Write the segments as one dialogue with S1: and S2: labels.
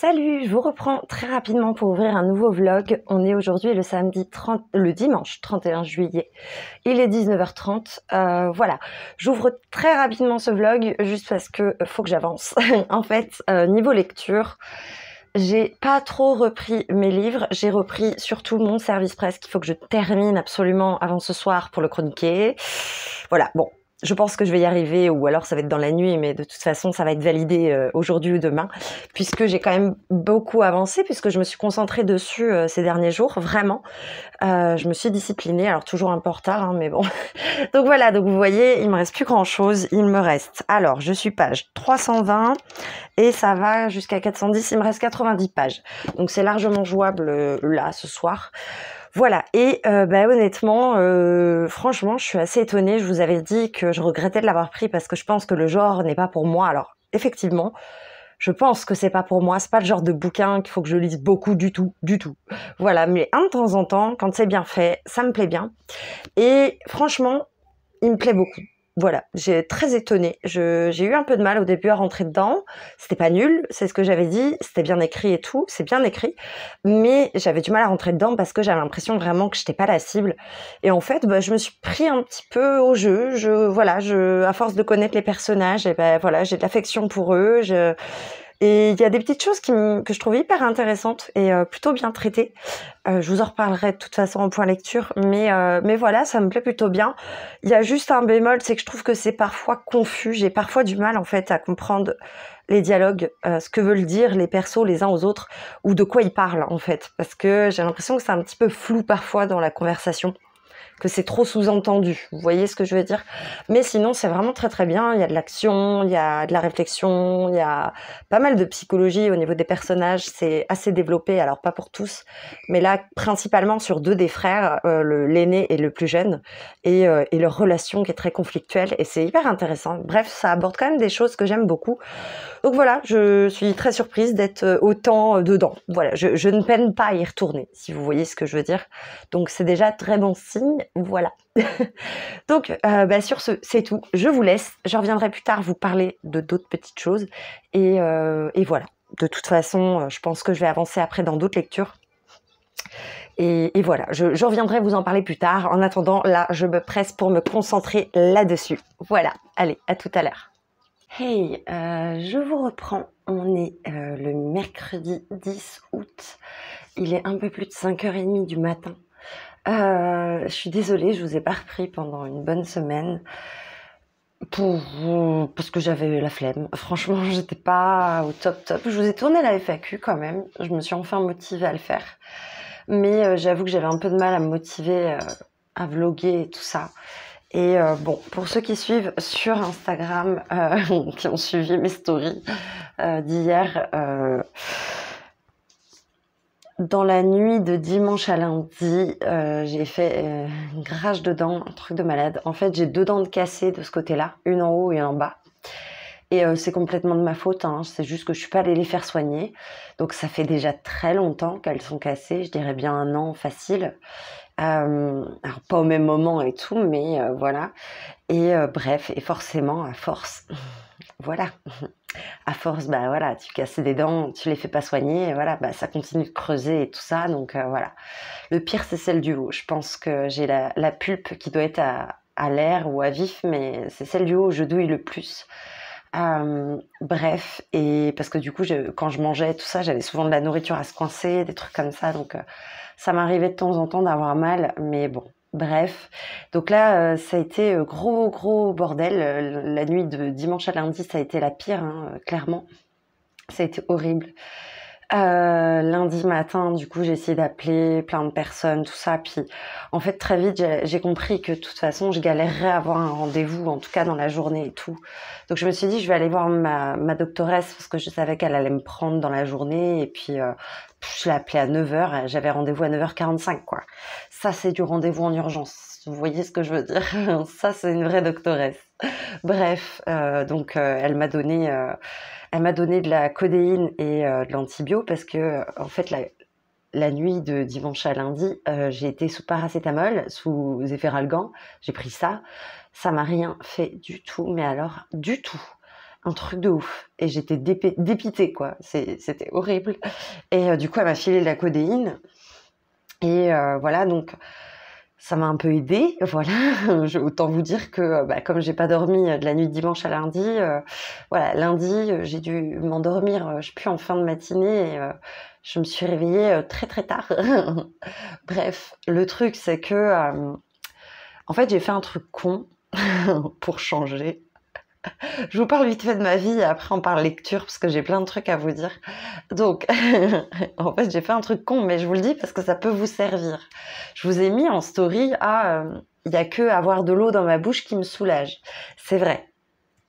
S1: Salut, je vous reprends très rapidement pour ouvrir un nouveau vlog. On est aujourd'hui le samedi 30, le dimanche 31 juillet. Il est 19h30. Euh, voilà, j'ouvre très rapidement ce vlog juste parce que euh, faut que j'avance. en fait, euh, niveau lecture, j'ai pas trop repris mes livres, j'ai repris surtout mon service presse qu'il faut que je termine absolument avant ce soir pour le chroniquer. Voilà, bon, je pense que je vais y arriver ou alors ça va être dans la nuit, mais de toute façon, ça va être validé euh, aujourd'hui ou demain, puisque j'ai quand même beaucoup avancé, puisque je me suis concentrée dessus euh, ces derniers jours, vraiment. Euh, je me suis disciplinée, alors toujours un peu en retard, hein, mais bon. donc voilà, donc vous voyez, il me reste plus grand-chose, il me reste. Alors, je suis page 320 et ça va jusqu'à 410, il me reste 90 pages. Donc c'est largement jouable là, ce soir. Voilà, et ben honnêtement, euh, franchement, je suis assez étonnée. Je vous avais dit que je regrettais de l'avoir pris parce que je pense que le genre n'est pas pour moi. Alors, effectivement, je pense que c'est pas pour moi, c'est pas le genre de bouquin qu'il faut que je lise beaucoup du tout, du tout. Voilà, mais un de temps en temps, quand c'est bien fait, ça me plaît bien. Et franchement, il me plaît beaucoup voilà, j'ai très étonnée. J'ai eu un peu de mal au début à rentrer dedans. C'était pas nul, c'est ce que j'avais dit, c'était bien écrit et tout, c'est bien écrit, mais j'avais du mal à rentrer dedans parce que j'avais l'impression vraiment que j'étais pas la cible. Et en fait, bah, je me suis pris un petit peu au jeu. Je voilà, je à force de connaître les personnages, et ben voilà, j'ai de l'affection pour eux. Je et il y a des petites choses que je trouve hyper intéressantes et euh, plutôt bien traitées. Euh, je vous en reparlerai de toute façon en point lecture, mais, euh, mais voilà, ça me plaît plutôt bien. Il y a juste un bémol, c'est que je trouve que c'est parfois confus. J'ai parfois du mal en fait à comprendre les dialogues, ce que veulent dire les persos les uns aux autres, ou de quoi ils parlent en fait, parce que j'ai l'impression que c'est un petit peu flou parfois dans la conversation que c'est trop sous-entendu. Vous voyez ce que je veux dire Mais sinon, c'est vraiment très très bien. Il y a de l'action, il y a de la réflexion, il y a pas mal de psychologie au niveau des personnages. C'est assez développé, alors pas pour tous, mais là, principalement sur deux des frères, euh, l'aîné et le plus jeune, euh, et, leur relation qui est très conflictuelle, et c'est hyper intéressant. Bref, ça aborde quand même des choses que j'aime beaucoup. Donc voilà, je suis très surprise d'être euh, autant dedans. Voilà, je, je ne peine pas à y retourner, si vous voyez ce que je veux dire. Donc c'est déjà très bon signe voilà. Donc euh, bah, sur ce, c'est tout. Je vous laisse. Je reviendrai plus tard vous parler de d'autres petites choses. Et, euh, voilà. De toute façon, euh, je pense que je vais avancer après dans d'autres lectures. Et, voilà, je, reviendrai vous en parler plus tard. En attendant, là, je me presse pour me concentrer là-dessus. Voilà, allez, à tout à l'heure. Hey, je vous reprends. On est le mercredi 10 août. Il est un peu plus de 5h30 du matin. Euh, je suis désolée, je vous ai pas repris pendant une bonne semaine pour parce que j'avais eu la flemme. Franchement, j'étais pas au top top. Je vous ai tourné la FAQ quand même. Je me suis enfin motivée à le faire, mais euh, j'avoue que j'avais un peu de mal à me motiver euh, à vloguer et tout ça. Et bon, pour ceux qui suivent sur Instagram, qui ont suivi mes stories d'hier dans la nuit de dimanche à lundi, euh, j'ai fait euh, une de dents, un truc de malade. En fait, j'ai deux dents de cassées de ce côté-là, une en haut et une en bas. Et euh, c'est complètement de ma faute, hein. c'est juste que je suis pas allée les faire soigner. Donc ça fait déjà très longtemps qu'elles sont cassées, je dirais bien un an facile. alors pas au même moment et tout, mais voilà. Et bref, et forcément à force, voilà, à force, bah voilà, tu casses des dents, tu les fais pas soigner, voilà, bah ça continue de creuser et tout ça, donc euh, voilà. Le pire, c'est celle du haut. Je pense que j'ai la, pulpe qui doit être à, l'air ou à vif, mais c'est celle du haut où je douille le plus. bref, et parce que du coup, quand je mangeais tout ça, j'avais souvent de la nourriture à se coincer, des trucs comme ça, donc euh, ça m'arrivait de temps en temps d'avoir mal, mais bon, Bref, donc là, euh, ça a été euh, gros, gros bordel. Euh, la nuit de dimanche à lundi, ça a été la pire, hein, clairement. Ça a été horrible. Euh, lundi matin, du coup, j'ai essayé d'appeler plein de personnes, tout ça. Puis, en fait, très vite, j'ai compris que de toute façon, je galérerais à avoir un rendez-vous, en tout cas dans la journée et tout. Donc, je me suis dit, je vais aller voir ma, ma doctoresse parce que je savais qu'elle allait me prendre dans la journée. Et puis, euh, je l'ai appelée à 9h. J'avais rendez-vous à 9h45, quoi. Ça, c'est du rendez-vous en urgence. Vous voyez ce que je veux dire Ça, c'est une vraie doctoresse. Bref, euh, donc, elle m'a donné elle m'a donné de la codéine et euh, de l'antibio parce que, euh, en fait, la, nuit de dimanche à lundi, euh, j'ai été sous paracétamol, sous Zéphéralgan. J'ai pris ça. Ça m'a rien fait du tout, mais alors, du tout. Un truc de ouf. Et j'étais dépitée, quoi. C'était horrible. Et du coup, elle m'a filé de la codéine. Et voilà, donc ça m'a un peu aidé, voilà. autant vous dire que euh, bah, comme j'ai pas dormi euh, de la nuit de dimanche à lundi, euh, voilà, lundi j'ai dû m'endormir, je suis en fin de matinée et je me suis réveillée très très tard. Bref, le truc c'est que, en fait, j'ai fait un truc con pour changer. je vous parle vite fait de ma vie et après on parle lecture parce que j'ai plein de trucs à vous dire. Donc, en fait, j'ai fait un truc con, mais je vous le dis parce que ça peut vous servir. Je vous ai mis en story à ah, euh, il n'y a que avoir de l'eau dans ma bouche qui me soulage. C'est vrai.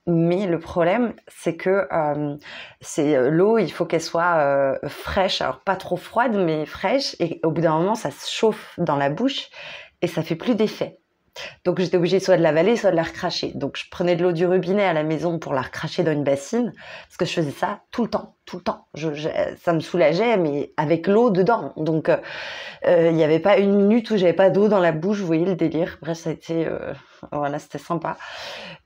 S1: Mais le problème, c'est que euh, c'est euh, l'eau, il faut qu'elle soit fraîche, alors pas trop froide, mais fraîche. Et au bout d'un moment, ça se chauffe dans la bouche et ça fait plus d'effet. Donc j'étais obligée soit de l'avaler, soit de la recracher. Donc je prenais de l'eau du robinet à la maison pour la recracher dans une bassine, parce que je faisais ça tout le temps, tout le temps. ça me soulageait, mais avec l'eau dedans. Donc euh, euh, il n'y avait pas une minute où j'avais pas d'eau dans la bouche, vous voyez le délire. Bref, ça a été... Euh, voilà, c'était sympa.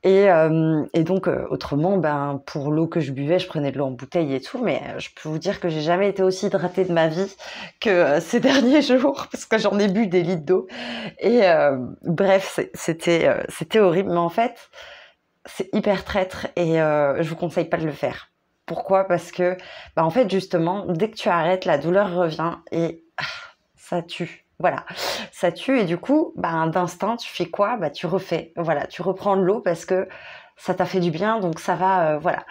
S1: Et, euh, donc, euh, autrement, ben, pour l'eau que je buvais, je prenais de l'eau en bouteille et tout, mais euh, je peux vous dire que j'ai jamais été aussi hydratée de ma vie que ces derniers jours, parce que j'en ai bu des litres d'eau. Et bref, c'était c'était horrible, mais en fait, c'est hyper traître et je vous conseille pas de le faire. Pourquoi Parce que, ben, en fait, justement, dès que tu arrêtes, la douleur revient et ah, ça tue. Voilà, ça tue et du coup, ben, d'instinct, tu fais quoi ben, Tu refais, voilà, tu reprends de l'eau parce que ça t'a fait du bien, donc ça va, euh, voilà.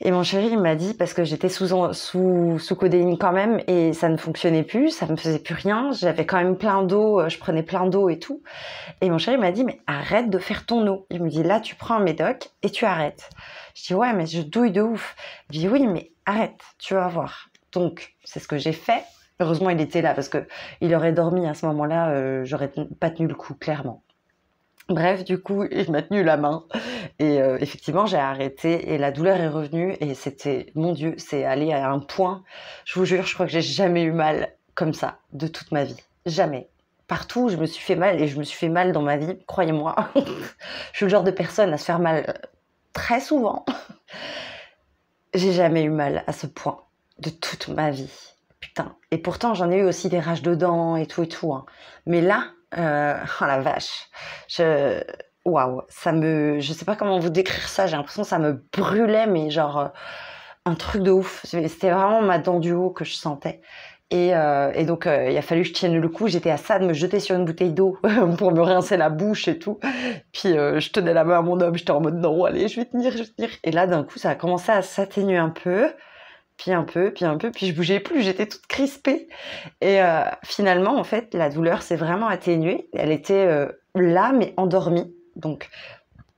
S1: Et mon chéri, il m'a dit, parce que j'étais sous, sous, sous codéine quand même, et ça ne fonctionnait plus, ça me faisait plus rien, j'avais quand même plein d'eau, euh, je prenais plein d'eau et tout. Et mon chéri m'a dit, mais arrête de faire ton eau. Il me dit, là, tu prends un médoc et tu arrêtes. Je dis, ouais, mais je douille de ouf. Il dit, oui, mais arrête, tu vas voir. Donc, c'est ce que j'ai fait. Heureusement, il était là parce que il aurait dormi à ce moment-là, euh, j'aurais pas tenu le coup, clairement. Bref, du coup, il m'a tenu la main et euh, effectivement, j'ai arrêté et la douleur est revenue et c'était, mon Dieu, c'est allé à un point. Je vous jure, je crois que j'ai jamais eu mal comme ça de toute ma vie, jamais. Partout, où je me suis fait mal et je me suis fait mal dans ma vie, croyez-moi. je suis le genre de personne à se faire mal euh, très souvent. j'ai jamais eu mal à ce point de toute ma vie. Putain. Et pourtant, j'en ai eu aussi des rages de dents et tout et tout. Hein. Mais là, euh, oh la vache, je, waouh, ça me, je sais pas comment vous décrire ça. J'ai l'impression que ça me brûlait, mais genre euh, un truc de ouf. C'était vraiment ma dent du haut que je sentais. Et, euh, et donc, il a fallu que je tienne le coup. J'étais à ça de me jeter sur une bouteille d'eau pour me rincer la bouche et tout. Puis, je tenais la main à mon homme. J'étais en mode non, allez, je vais tenir, je vais tenir. Et là, d'un coup, ça a commencé à s'atténuer un peu puis un peu, puis un peu, puis je bougeais plus, j'étais toute crispée. Et euh, finalement, en fait, la douleur s'est vraiment atténuée. Elle était euh, là, mais endormie. Donc,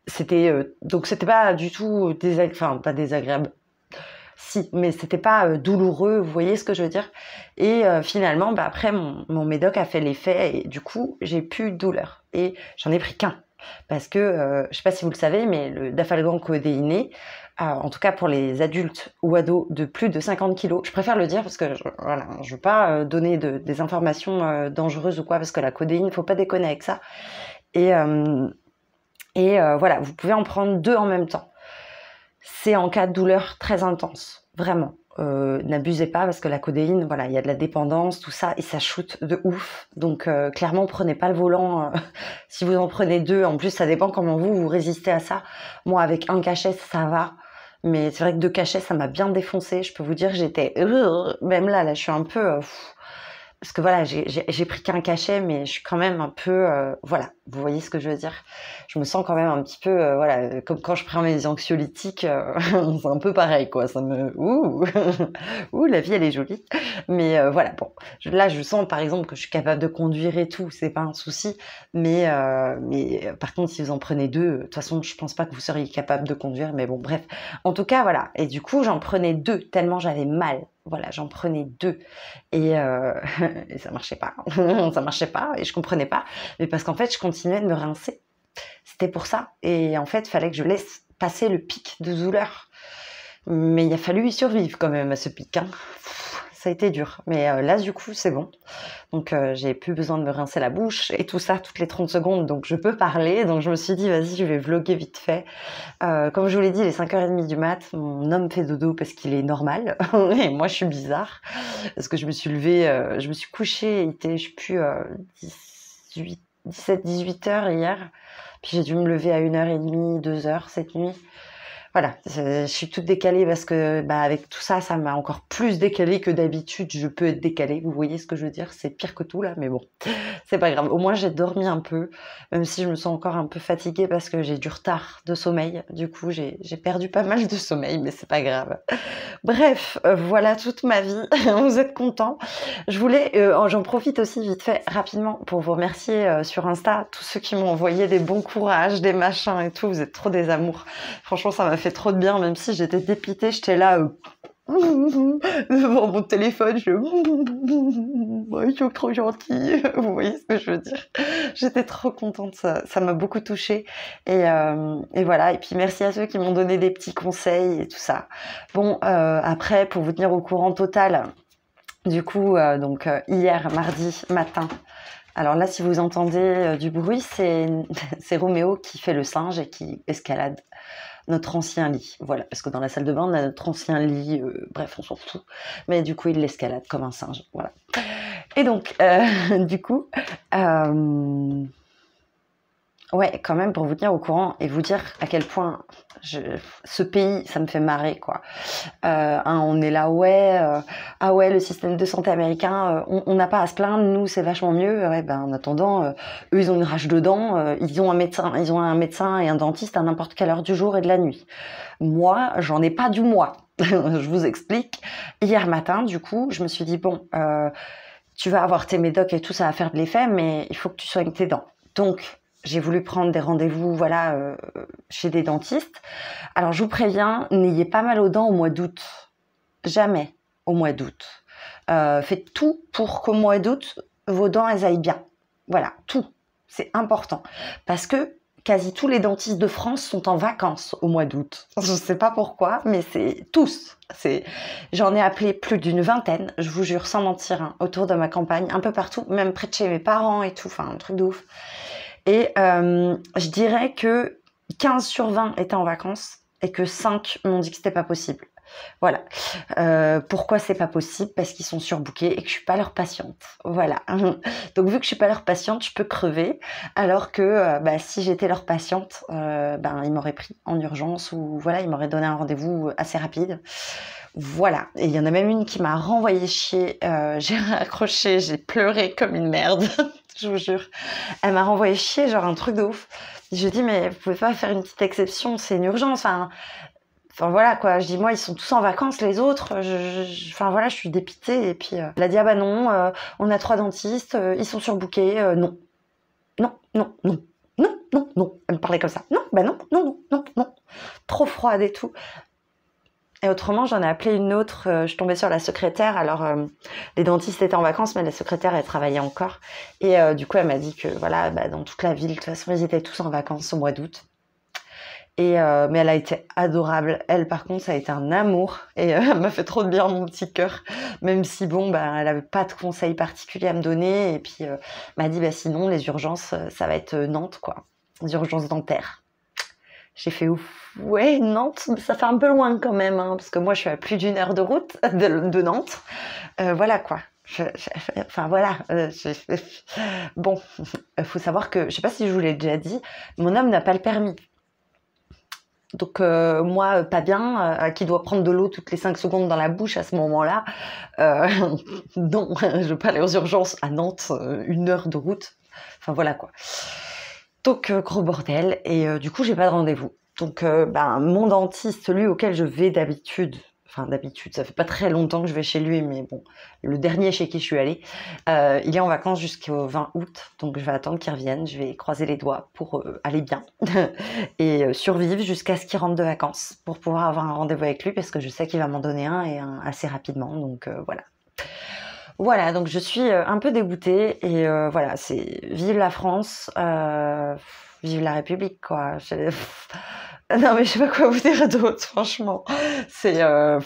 S1: c'était euh, donc c'était pas du tout désagréable, pas désagréable. Si, mais c'était pas douloureux, vous voyez ce que je veux dire. Et finalement, bah, après, mon, médoc a fait l'effet et du coup, j'ai plus de douleur. Et j'en ai pris qu'un parce que, je ne sais pas si vous le savez, mais le dafalgan codéiné, en tout cas pour les adultes ou ados de plus de 50 kg. Je préfère le dire parce que je, voilà, veux pas euh, donner des informations euh, dangereuses ou quoi, parce que la codéine, faut pas déconner avec ça. Et, euh, voilà, vous pouvez en prendre deux en même temps. C'est en cas de douleur très intense, vraiment. N'abusez pas parce que la codéine, voilà, il y a de la dépendance, tout ça, et ça shoot de ouf. Donc clairement, prenez pas le volant. si vous en prenez deux, en plus, ça dépend comment vous vous résistez à ça. Moi, avec un cachet, ça va mais c'est vrai que de cachet, ça m'a bien défoncé. Je peux vous dire, j'étais euh, même là, là, je suis un peu. Euh, parce que voilà, j'ai pris qu'un cachet, mais je suis quand même un peu, euh, voilà, vous voyez ce que je veux dire. Je me sens quand même un petit peu, euh, voilà, euh, comme quand je prends mes anxiolytiques, c'est un peu pareil, quoi. Ça me, ouh, ouh, la vie elle est jolie, mais voilà, bon, là je sens par exemple que je suis capable de conduire et tout, c'est pas un souci, mais mais par contre si vous en prenez deux, de toute façon je pense pas que vous seriez capable de conduire, mais bon, bref, en tout cas voilà. Et du coup j'en prenais deux tellement j'avais mal voilà, j'en prenais deux et, euh, ça marchait pas, ça marchait pas et je comprenais pas, mais parce qu'en fait je continuais de me rincer. C'était pour ça et en fait il fallait que je laisse passer le pic de douleur, mais il a fallu y survivre quand même à ce pic. Hein ça a été dur. Mais euh, là, du coup, c'est bon. Donc, euh, j'ai plus besoin de me rincer la bouche et tout ça toutes les 30 secondes. Donc, je peux parler. Donc, je me suis dit, vas-y, je vais vlogger vite fait. Euh, comme je vous l'ai dit, les 5h30 du mat, mon homme fait dodo parce qu'il est normal. et moi, je suis bizarre. Parce que je me suis levée, je me suis couchée. Il était, je sais plus, 18, 17, 18 h hier. Puis j'ai dû me lever à 1h30, 2h cette nuit voilà, je suis toute décalée parce que bah, avec tout ça, ça m'a encore plus décalée que d'habitude. Je peux être décalée, vous voyez ce que je veux dire C'est pire que tout là, mais bon, c'est pas grave. Au moins j'ai dormi un peu, même si je me sens encore un peu fatiguée parce que j'ai du retard de sommeil. Du coup, j'ai perdu pas mal de sommeil, mais c'est pas grave. Bref, euh, voilà toute ma vie. vous êtes contents Je voulais, euh, j'en profite aussi vite fait, rapidement, pour vous remercier euh, sur Insta tous ceux qui m'ont envoyé des bons courages, des machins et tout. Vous êtes trop des amours. Franchement, ça m'a fait trop de bien, même si j'étais dépitée, j'étais là euh, devant mon téléphone, je suis trop gentil vous voyez ce que je veux dire. J'étais trop contente, ça m'a beaucoup touchée. Euh, et, voilà, et puis merci à ceux qui m'ont donné des petits conseils et tout ça. Bon, euh, après, pour vous tenir au courant total, du coup, donc hier, mardi matin, alors là, si vous entendez du bruit, c'est Roméo qui fait le singe et qui escalade notre ancien lit. Voilà, parce que dans la salle de bain, on a notre ancien lit, euh, bref, on s'en fout. Mais du coup, il l'escalade comme un singe. Voilà. Et donc, euh, du coup, euh, Ouais, quand même pour vous tenir au courant et vous dire à quel point je, ce pays, ça me fait marrer quoi. Euh, hein, on est là, ouais, euh, ah ouais, le système de santé américain, euh, on n'a pas à se plaindre, nous c'est vachement mieux. Ouais, ben en attendant, eux ils ont une rage de dents, ils ont un médecin, ils ont un médecin et un dentiste à n'importe quelle heure du jour et de la nuit. Moi, j'en ai pas du mois. je vous explique. Hier matin, du coup, je me suis dit bon, tu vas avoir tes médocs et tout ça va faire de l'effet, mais il faut que tu soignes tes dents. Donc j'ai voulu prendre des rendez-vous voilà euh, chez des dentistes. Alors je vous préviens, n'ayez pas mal aux dents au mois d'août. Jamais au mois d'août. Euh, faites tout pour qu'au mois d'août, vos dents elles aillent bien. Voilà, tout. C'est important. Parce que quasi tous les dentistes de France sont en vacances au mois d'août. Je ne sais pas pourquoi, mais c'est tous. j'en ai appelé plus d'une vingtaine, je vous jure, sans mentir, hein, autour de ma campagne, un peu partout, même près de chez mes parents et tout. Enfin, un truc de ouf. Et euh, je dirais que 15 sur 20 étaient en vacances et que 5 m'ont dit que c'était pas possible. Voilà. Euh, pourquoi c'est pas possible Parce qu'ils sont surbookés et que je suis pas leur patiente. Voilà. Donc vu que je suis pas leur patiente, je peux crever. Alors que euh, bah, si j'étais leur patiente, euh, ben ils m'auraient pris en urgence ou voilà, ils m'auraient donné un rendez-vous assez rapide. Voilà. Et il y en a même une qui m'a renvoyé chier. j'ai raccroché, j'ai pleuré comme une merde. je vous jure. Elle m'a renvoyé chier, genre un truc de ouf. Je dis mais vous pouvez pas faire une petite exception, c'est une urgence. Enfin, Enfin voilà quoi, je dis moi ils sont tous en vacances les autres, je, enfin voilà je suis dépitée et puis elle euh, a dit ah bah non, euh, on a trois dentistes, euh, ils sont surbookés, non. Non, non, non, non, non, non, elle me parlait comme ça, non, bah non, non, non, non, non, trop froide et tout. Et autrement j'en ai appelé une autre, je tombais sur la secrétaire, alors les dentistes étaient en vacances mais la secrétaire elle travaillait encore et du coup elle m'a dit que voilà bah, dans toute la ville de toute façon ils étaient tous en vacances au mois d'août. Et euh, mais elle a été adorable. Elle, par contre, ça a été un amour et euh, elle m'a fait trop de bien mon petit cœur. Même si bon, bah, elle avait pas de conseils particuliers à me donner et puis euh, m'a dit bah sinon les urgences, euh, ça va être Nantes quoi, les urgences dentaires. J'ai fait ouf, ouais Nantes, ça fait un peu loin quand même hein, parce que moi je suis à plus d'une heure de route de, Nantes. voilà quoi. enfin voilà, euh, bon, faut savoir que, je sais pas si je vous l'ai déjà dit, mon homme n'a pas le permis. Donc euh, moi, euh, pas bien, euh, qui doit prendre de l'eau toutes les 5 secondes dans la bouche à ce moment-là. non, je veux pas aller aux urgences à Nantes, une heure de route. Enfin voilà quoi. Donc gros bordel et du coup j'ai pas de rendez-vous. Donc ben mon dentiste, celui auquel je vais d'habitude Enfin, d'habitude, ça fait pas très longtemps que je vais chez lui, mais bon, le dernier chez qui je suis allée, euh, il est en vacances jusqu'au 20 août, donc je vais attendre qu'il revienne, je vais croiser les doigts pour euh, aller bien et euh, survivre jusqu'à ce qu'il rentre de vacances pour pouvoir avoir un rendez-vous avec lui parce que je sais qu'il va m'en donner un et assez rapidement, donc voilà. Voilà, donc je suis un peu dégoûtée et voilà, c'est vive la France, vive la République, quoi. Ah non, mais je sais pas quoi vous dire d'autre, franchement. C'est euh,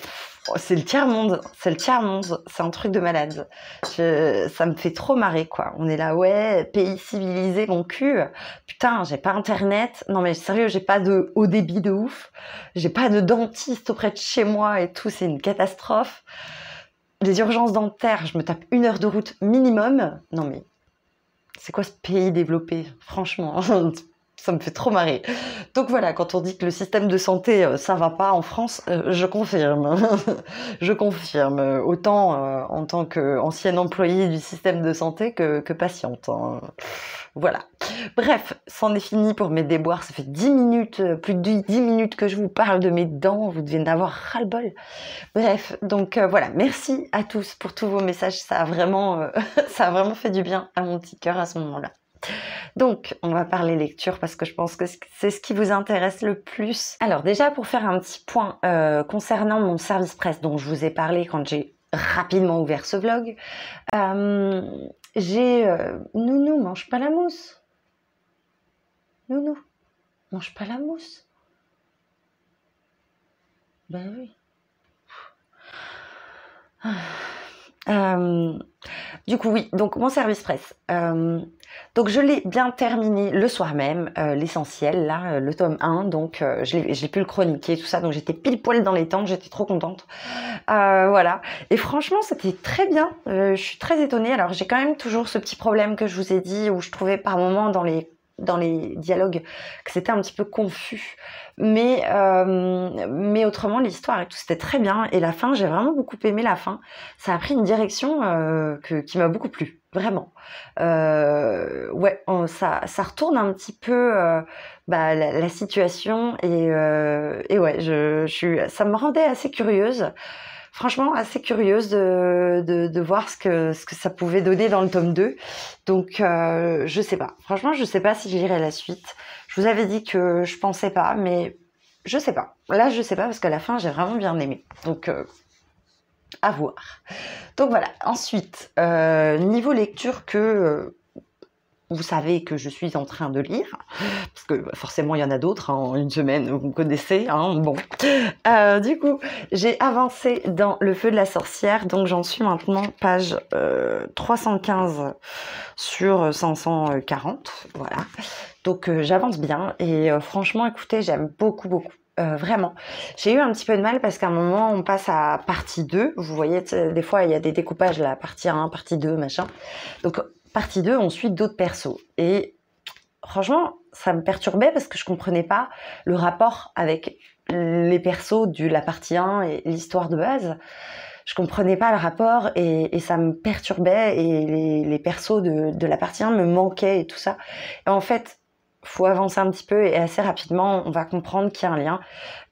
S1: le tiers-monde. C'est le tiers-monde. C'est un truc de malade. ça me fait trop marrer, quoi. On est là, ouais, pays civilisé, mon cul. Putain, j'ai pas internet. Non, mais sérieux, j'ai pas de haut débit de ouf. J'ai pas de dentiste auprès de chez moi et tout. C'est une catastrophe. Les urgences dentaires, je me tape une heure de route minimum. Non, mais c'est quoi ce pays développé Franchement, ça me fait trop marrer. Donc voilà, quand on dit que le système de santé, euh, ça va pas en France, euh, je confirme. je confirme, euh, autant en tant qu'ancienne employée du système de santé que, patiente. Hein. Voilà. Bref, c'en est fini pour mes déboires. Ça fait 10 minutes, plus de 10 minutes que je vous parle de mes dents. Vous devez en avoir ras-le-bol. Bref, donc voilà. Merci à tous pour tous vos messages. Ça a vraiment, ça a vraiment fait du bien à mon petit cœur à ce moment-là. Donc, on va parler lecture parce que je pense que c'est ce qui vous intéresse le plus. Alors déjà, pour faire un petit point euh, concernant mon service presse dont je vous ai parlé quand j'ai rapidement ouvert ce vlog, euh, j'ai... Euh, Nounou, mange pas la mousse. Nounou, mange pas la mousse. Ben oui. Euh, du coup, oui, donc mon service presse. Euh, donc je l'ai bien terminé le soir même, euh, l'essentiel, là, le tome 1, donc je j'ai pu le chroniquer, tout ça, donc j'étais pile poil dans les temps, j'étais trop contente. voilà, et franchement, c'était très bien, je suis très étonnée. Alors j'ai quand même toujours ce petit problème que je vous ai dit, où je trouvais par moment dans les dans les dialogues que c'était un petit peu confus. Mais, euh, mais autrement, l'histoire et tout, c'était très bien. Et la fin, j'ai vraiment beaucoup aimé la fin. Ça a pris une direction euh, que, qui m'a beaucoup plu, vraiment. Euh, ouais, ça, ça retourne un petit peu bah, la, situation. Et, et ouais, je, je, ça me rendait assez curieuse franchement assez curieuse de, voir ce que, ce que ça pouvait donner dans le tome 2. Donc euh, je sais pas. Franchement, je sais pas si je lirai la suite. Je vous avais dit que je pensais pas, mais je sais pas. Là, je sais pas parce qu'à la fin, j'ai vraiment bien aimé. Donc euh, à voir. Donc voilà. Ensuite, euh, niveau lecture que vous savez que je suis en train de lire, parce que bah, forcément il y en a d'autres hein, en une semaine, vous connaissez. Hein, bon, euh, du coup, j'ai avancé dans Le Feu de la Sorcière, donc j'en suis maintenant page 315 euh, sur 540, euh, voilà. Donc j'avance bien et franchement, écoutez, j'aime beaucoup, beaucoup. vraiment. J'ai eu un petit peu de mal parce qu'à un moment, on passe à partie 2. Vous voyez, des fois, il y a des découpages là, partie 1, partie 2, machin. Donc, partie 2, on suit d'autres persos. Et franchement, ça me perturbait parce que je comprenais pas le rapport avec les persos de la partie 1 et l'histoire de base. Je comprenais pas le rapport et, ça me perturbait et les, persos de, la partie 1 me manquaient et tout ça. Et en fait, faut avancer un petit peu et assez rapidement, on va comprendre qu'il y a un lien.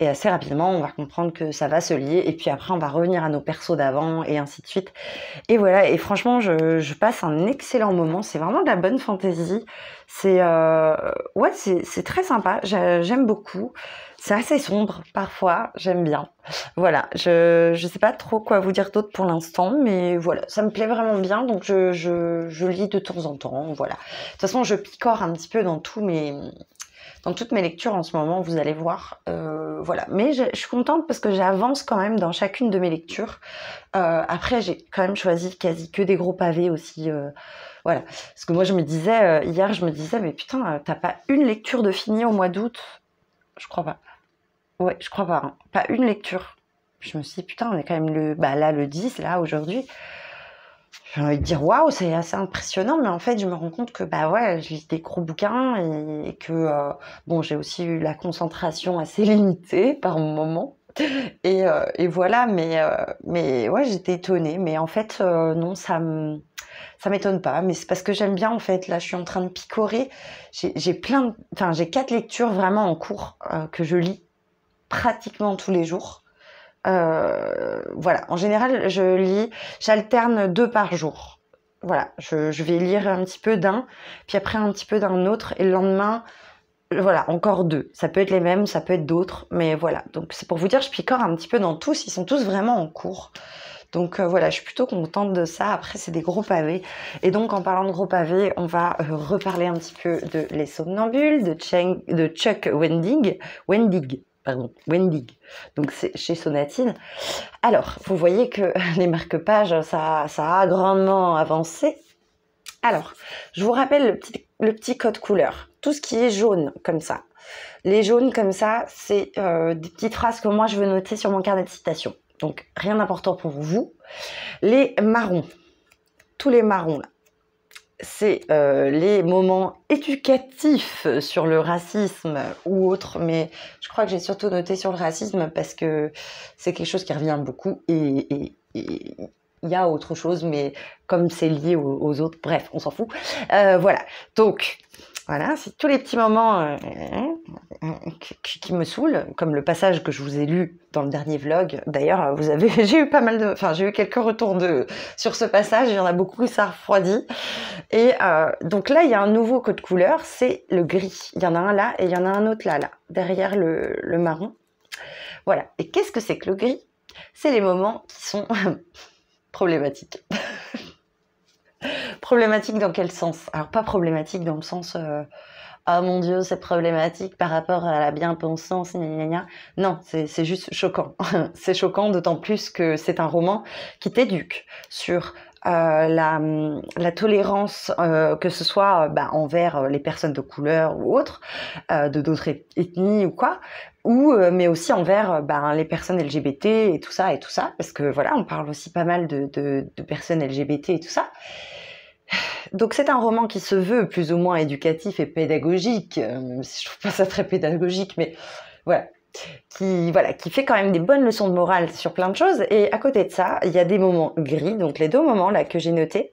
S1: Et assez rapidement, on va comprendre que ça va se lier. Et puis après, on va revenir à nos persos d'avant et ainsi de suite. Et voilà. Et franchement, je, passe un excellent moment. C'est vraiment de la bonne fantaisie. C'est euh, ouais, c'est très sympa. J'aime beaucoup. C'est assez sombre parfois, j'aime bien. Voilà, je ne sais pas trop quoi vous dire d'autre pour l'instant, mais voilà, ça me plaît vraiment bien, donc je, lis de temps en temps, voilà. De toute façon, je picore un petit peu dans tous mes, dans toutes mes lectures en ce moment, vous allez voir. Euh, voilà. Mais je, suis contente parce que j'avance quand même dans chacune de mes lectures. Euh, après, j'ai quand même choisi quasi que des gros pavés aussi. Euh, voilà. Parce que moi, je me disais, hier, je me disais, mais putain, t'as pas une lecture de fini au mois d'août Je crois pas. Ouais, je crois pas. Hein. Pas une lecture. Je me suis dit, putain, on est quand même le, bah là, le 10, là, aujourd'hui. J'ai envie de dire, waouh, c'est assez impressionnant, mais en fait, je me rends compte que, bah ouais, je lis des gros bouquins et, que, euh, bon, j'ai aussi eu la concentration assez limitée par moment. Et, euh, voilà, mais, euh, mais ouais, j'étais étonnée. Mais en fait, non, ça ne ça m'étonne pas, mais c'est parce que j'aime bien en fait. Là, je suis en train de picorer. J'ai plein, enfin, j'ai quatre lectures vraiment en cours que je lis pratiquement tous les jours. Euh, voilà, en général, je lis, j'alterne deux par jour. Voilà, je, vais lire un petit peu d'un, puis après un petit peu d'un autre, et le lendemain, voilà, encore deux. Ça peut être les mêmes, ça peut être d'autres, mais voilà. Donc c'est pour vous dire, je picore un petit peu dans tous, ils sont tous vraiment en cours. Donc euh, voilà, je suis plutôt contente de ça. Après, c'est des gros pavés. Et donc, en parlant de gros pavés, on va euh, reparler un petit peu de Les Somnambules, de, de Chuck Wendig. Wendig, pardon, Wendig, donc c'est chez Sonatine. Alors, vous voyez que les marque-pages, ça, a grandement avancé. Alors, je vous rappelle le petit, le petit, code couleur. Tout ce qui est jaune, comme ça. Les jaunes, comme ça, c'est euh, des petites phrases que moi, je veux noter sur mon carnet de citation. Donc, rien d'important pour vous. Les marrons, tous les marrons, là c'est euh, les moments éducatifs sur le racisme ou autre, mais je crois que j'ai surtout noté sur le racisme parce que c'est quelque chose qui revient beaucoup et il y a autre chose, mais comme c'est lié aux, autres, bref, on s'en fout. Euh, voilà, donc voilà, c'est tous les petits moments euh, qui, me saoulent, comme le passage que je vous ai lu dans le dernier vlog. D'ailleurs, vous avez, j'ai eu pas mal de, enfin, j'ai eu quelques retours de sur ce passage. Il y en a beaucoup, ça refroidit. Et euh, donc là, il y a un nouveau code couleur, c'est le gris. Il y en a un là et il y en a un autre là, là, derrière le, le marron. Voilà. Et qu'est-ce que c'est que le gris C'est les moments qui sont problématiques. problématique dans quel sens Alors pas problématique dans le sens euh, ah mon dieu c'est problématique par rapport à la bien-pensance, non c'est juste choquant, c'est choquant d'autant plus que c'est un roman qui t'éduque sur euh, la, la, tolérance, euh, que ce soit euh, bah, envers les personnes de couleur ou autres, euh, de d'autres ethnies ou quoi, ou mais aussi envers bah, les personnes LGBT et tout ça et tout ça, parce que voilà, on parle aussi pas mal de, de, de personnes LGBT et tout ça. Donc c'est un roman qui se veut plus ou moins éducatif et pédagogique, même si je trouve pas ça très pédagogique, mais voilà, qui voilà, qui fait quand même des bonnes leçons de morale sur plein de choses. Et à côté de ça, il y a des moments gris, donc les deux moments là que j'ai notés,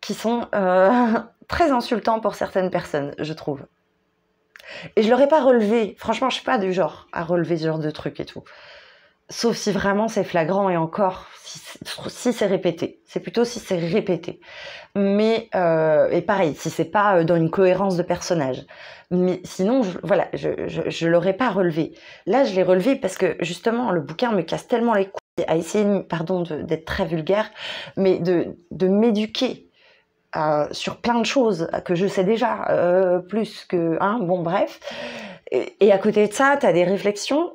S1: qui sont euh, très insultants pour certaines personnes, je trouve. Et je l'aurais pas relevé. Franchement, je suis pas du genre à relever ce genre de trucs et tout. Sauf si vraiment c'est flagrant et encore, si, c'est répété. C'est plutôt si c'est répété. Mais, euh, et pareil, si c'est pas euh, dans une cohérence de personnage. Mais sinon, je, voilà, je, l'aurais pas relevé. Là, je l'ai relevé parce que justement, le bouquin me casse tellement les couilles à essayer, pardon, d'être très vulgaire, mais de, de m'éduquer euh, sur plein de choses que je sais déjà euh, plus que hein, bon bref et, et, à côté de ça tu as des réflexions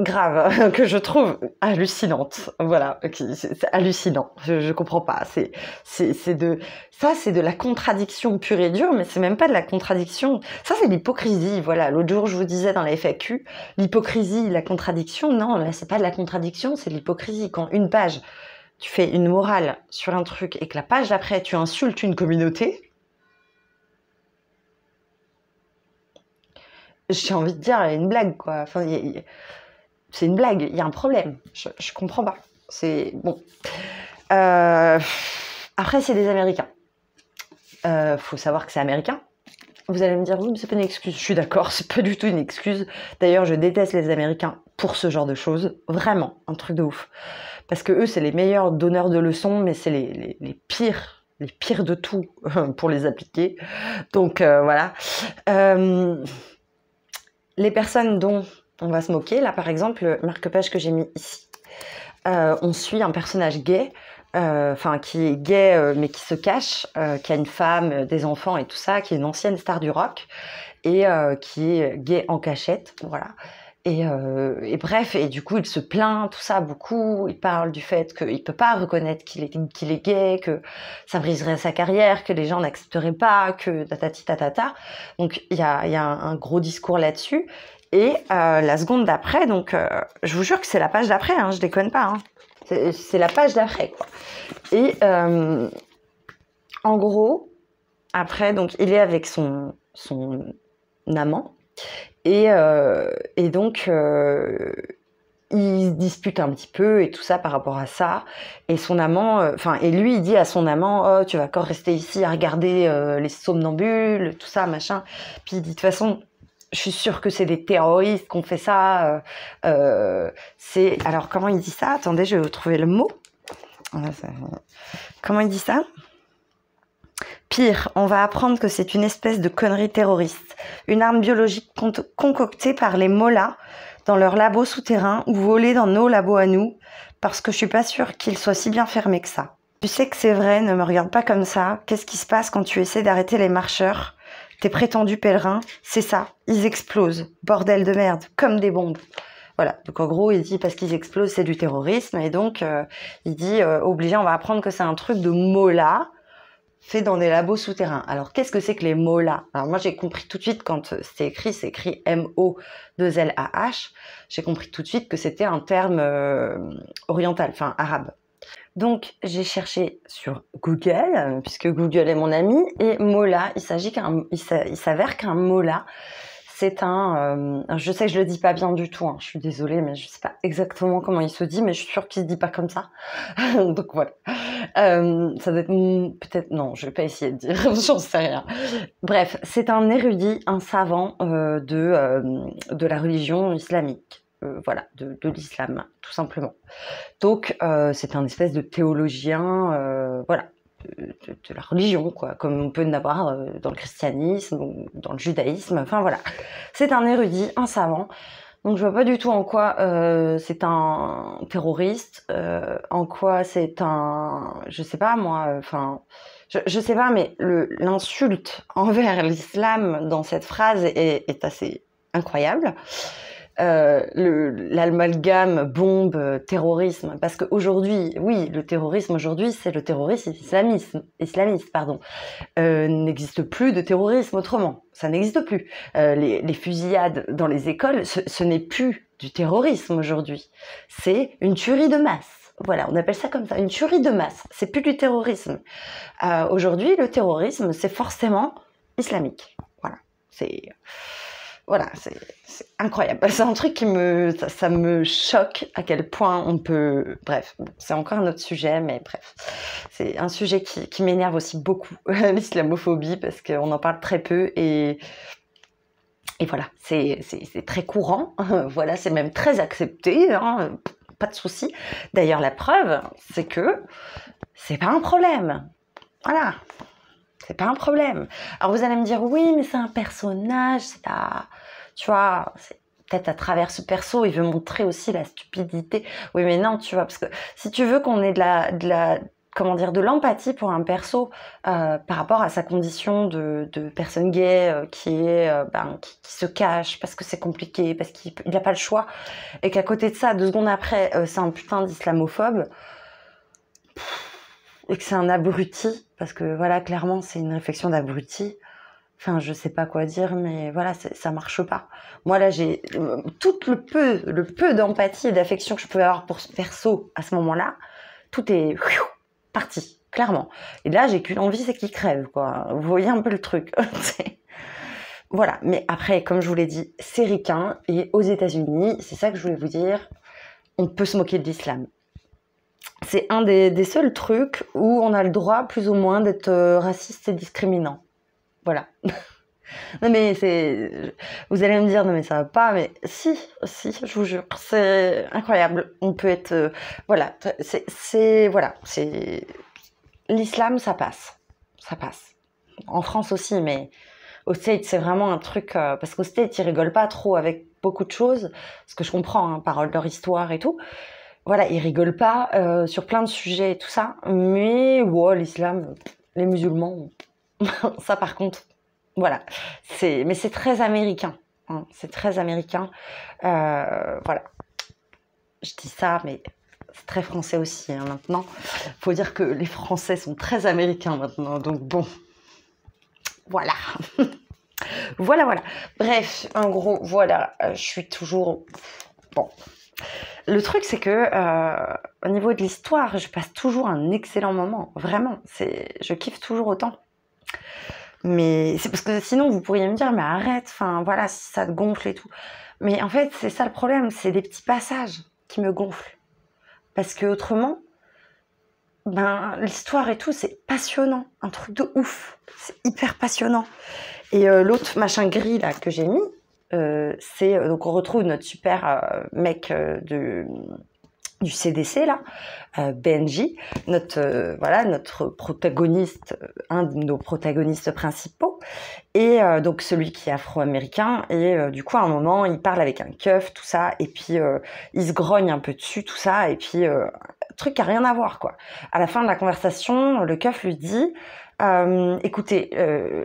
S1: grave que je trouve hallucinante. Voilà, c'est hallucinant. Je, ne comprends pas. C'est c'est de ça, c'est de la contradiction pure et dure, mais c'est même pas de la contradiction. Ça, c'est l'hypocrisie. Voilà. L'autre jour, je vous disais dans la FAQ, l'hypocrisie, la contradiction. Non, là, c'est pas de la contradiction, c'est de l'hypocrisie. Quand une page, tu fais une morale sur un truc et que la page d'après, tu insultes une communauté. J'ai envie de dire une blague, quoi. Enfin, c'est une blague, il y a un problème. Mm. Je, comprends pas. C'est bon. Euh, après, c'est des Américains. Il euh, faut savoir que c'est américain. Vous allez me dire, oui, mais c'est pas une excuse. Je suis d'accord, c'est pas du tout une excuse. D'ailleurs, je déteste les Américains pour ce genre de choses. Vraiment, un truc de ouf. Parce que eux, c'est les meilleurs donneurs de leçons, mais c'est les, pires, les pires de tout pour les appliquer. Donc euh, voilà. les personnes dont on va se moquer. Là, par exemple, le marque-page que j'ai mis ici, euh, on suit un personnage gay, euh, enfin qui est gay euh, mais qui se cache, qui a une femme, des enfants et tout ça, qui est une ancienne star du rock et qui est gay en cachette, voilà. Et, bref, et du coup, il se plaint, tout ça, beaucoup. Il parle du fait qu'il ne peut pas reconnaître qu'il est, qu'il est gay, que ça briserait sa carrière, que les gens n'accepteraient pas, que ta ta Donc, il y a, y a un gros discours là-dessus. Et euh, la seconde d'après, donc euh, je vous jure que c'est la page d'après, hein, je déconne pas. Hein. C'est la page d'après. Et euh, en gros, après, donc il est avec son, amant. Et, donc, il dispute un petit peu et tout ça par rapport à ça. Et son amant, enfin, et lui, il dit à son amant, oh, tu vas encore rester ici à regarder les somnambules, tout ça, machin. Puis il dit, de toute façon, je suis sûre que c'est des terroristes qu'on fait ça. Euh, euh, c'est alors comment il dit ça Attendez, je vais trouver le mot. Ah, comment il dit ça Pire, on va apprendre que c'est une espèce de connerie terroriste, une arme biologique concoctée par les mollas dans leur labos souterrains ou volée dans nos labos à nous, parce que je suis pas sûre qu'ils soient si bien fermés que ça. Tu sais que c'est vrai, ne me regarde pas comme ça. Qu'est-ce qui se passe quand tu essaies d'arrêter les marcheurs tes prétendus pèlerins, c'est ça, ils explosent, bordel de merde, comme des bombes. Voilà, donc en gros, il dit parce qu'ils explosent, c'est du terrorisme, et donc euh, il dit euh, obligé, on va apprendre que c'est un truc de mola fait dans des labos souterrains. Alors qu'est-ce que c'est que les mola Alors moi j'ai compris tout de suite quand c'était écrit, c'est écrit M-O-2-L-A-H, j'ai compris tout de suite que c'était un terme euh, oriental, enfin arabe. Donc j'ai cherché sur Google, puisque Google est mon ami, et Mola, il s'agit qu'un, il s'avère qu'un Mola, c'est un, euh, je sais que je le dis pas bien du tout, hein, je suis désolée, mais je sais pas exactement comment il se dit, mais je suis sûre qu'il se dit pas comme ça. Donc voilà. Euh, ça doit être peut-être non, je vais pas essayer de dire, j'en sais rien. Bref, c'est un érudit, un savant euh, de de la religion islamique. Euh, voilà, de, l'islam, tout simplement. Donc, euh, c'est un espèce de théologien, euh, voilà, de, la religion, quoi, comme on peut en avoir dans le christianisme dans le judaïsme. Enfin, voilà. C'est un érudit, un savant. Donc, je vois pas du tout en quoi c'est un terroriste, en quoi c'est un. Je sais pas, moi, enfin. Je, sais pas, mais l'insulte envers l'islam dans cette phrase est, est assez incroyable euh, l'amalgame bombe euh, terrorisme parce qu'aujourd'hui oui le terrorisme aujourd'hui c'est le terrorisme islamisme islamiste pardon euh, n'existe plus de terrorisme autrement ça n'existe plus euh, les, les, fusillades dans les écoles ce, ce n'est plus du terrorisme aujourd'hui c'est une tuerie de masse voilà, on appelle ça comme ça, une tuerie de masse. C'est plus du terrorisme. Euh, aujourd'hui, le terrorisme, c'est forcément islamique. Voilà, c'est voilà, c'est incroyable. Bah, c'est un truc qui me, ça, me choque à quel point on peut. Bref, c'est encore un autre sujet, mais bref, c'est un sujet qui, m'énerve aussi beaucoup, l'islamophobie, parce qu'on en parle très peu et et voilà, c'est très courant. voilà, c'est même très accepté. Hein. pas de souci. D'ailleurs, la preuve, c'est que c'est pas un problème. Voilà, c'est pas un problème. Alors vous allez me dire, oui, mais c'est un personnage, c'est pas... Tu vois, c'est peut-être à travers ce perso, il veut montrer aussi la stupidité. Oui, mais non, tu vois, parce que si tu veux qu'on ait de la, de la comment dire, de l'empathie pour un perso euh, par rapport à sa condition de, de personne gay euh, qui est euh, ben, qui, se cache parce que c'est compliqué, parce qu'il n'a pas le choix, et qu'à côté de ça, deux secondes après, c'est un putain d'islamophobe et que c'est un abruti, parce que voilà, clairement, c'est une réflexion d'abruti. Enfin, je sais pas quoi dire, mais voilà, ça marche pas. Moi là, j'ai euh, tout le peu, le peu d'empathie et d'affection que je pouvais avoir pour ce perso à ce moment-là, tout est parti, clairement. Et là, j'ai qu'une envie, c'est qu'il crève, quoi. Vous voyez un peu le truc. voilà. Mais après, comme je vous l'ai dit, c'est ricain et aux États-Unis, c'est ça que je voulais vous dire. On peut se moquer de l'islam c'est un des, seuls trucs où on a le droit plus ou moins d'être euh, raciste et discriminant. Voilà. non mais c'est, vous allez me dire non mais ça va pas, mais si, si, je vous jure, c'est incroyable. On peut être, euh, voilà, c'est, voilà, c'est l'islam, ça passe, ça passe. En France aussi, mais au States, c'est vraiment un truc euh, parce qu'au state, ils rigolent pas trop avec beaucoup de choses, ce que je comprends, hein, leur histoire et tout voilà, ils rigolent pas euh, sur plein de sujets et tout ça. Mais wow, l'islam, les musulmans, ça par contre, voilà. C'est, mais c'est très américain. Hein, c'est très américain. Euh, voilà. Je dis ça, mais c'est très français aussi hein, maintenant. Faut dire que les Français sont très américains maintenant. Donc bon, voilà. voilà, voilà. Bref, en gros, voilà. Euh, je suis toujours bon. Le truc, c'est que euh, au niveau de l'histoire, je passe toujours un excellent moment. Vraiment, c'est, je kiffe toujours autant. Mais c'est parce que sinon, vous pourriez me dire, mais arrête, enfin voilà, ça te gonfle et tout. Mais en fait, c'est ça le problème, c'est des petits passages qui me gonflent. Parce que autrement, ben, l'histoire et tout, c'est passionnant, un truc de ouf. C'est hyper passionnant. Et euh, l'autre machin gris là que j'ai mis, euh, c'est euh, donc on retrouve notre super euh, mec de du CDC là, Benji, notre voilà notre protagoniste, un de nos protagonistes principaux, et donc celui qui est afro-américain. Et du coup à un moment il parle avec un keuf, tout ça, et puis il se grogne un peu dessus, tout ça, et puis truc qui a rien à voir quoi. À la fin de la conversation, le keuf lui dit écoutez,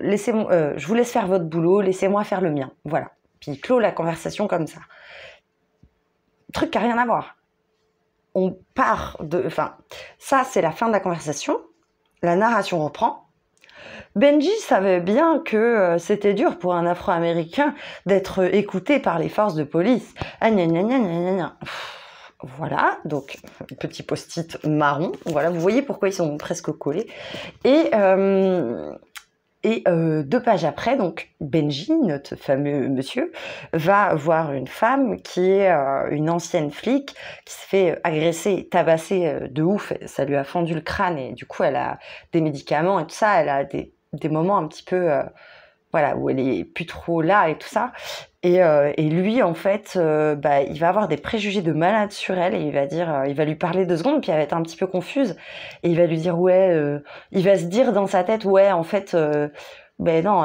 S1: laissez je vous laisse faire votre boulot, laissez-moi faire le mien. Voilà. Puis il clôt la conversation comme ça. Truc qui n'a rien à voir. On part de. Enfin, ça, c'est la fin de la conversation. La narration reprend. Benji savait bien que euh, c'était dur pour un Afro-Américain d'être euh, écouté par les forces de police. Ah, voilà, donc petit post-it marron. Voilà, vous voyez pourquoi ils sont presque collés. Et euh, et euh, deux pages après, donc Benji, notre fameux monsieur, va voir une femme qui est euh, une ancienne flic qui se fait agresser, tabasser euh, de ouf. Ça lui a fendu le crâne et du coup, elle a des médicaments et tout ça. Elle a des, des moments un petit peu voilà, où elle est plus trop là et tout ça. Et, euh, et lui, en fait, euh, bah, il va avoir des préjugés de malade sur elle et il va dire, euh, il va lui parler deux secondes, puis elle va être un petit peu confuse et il va lui dire ouais, il va se dire dans sa tête ouais, en fait, ben non,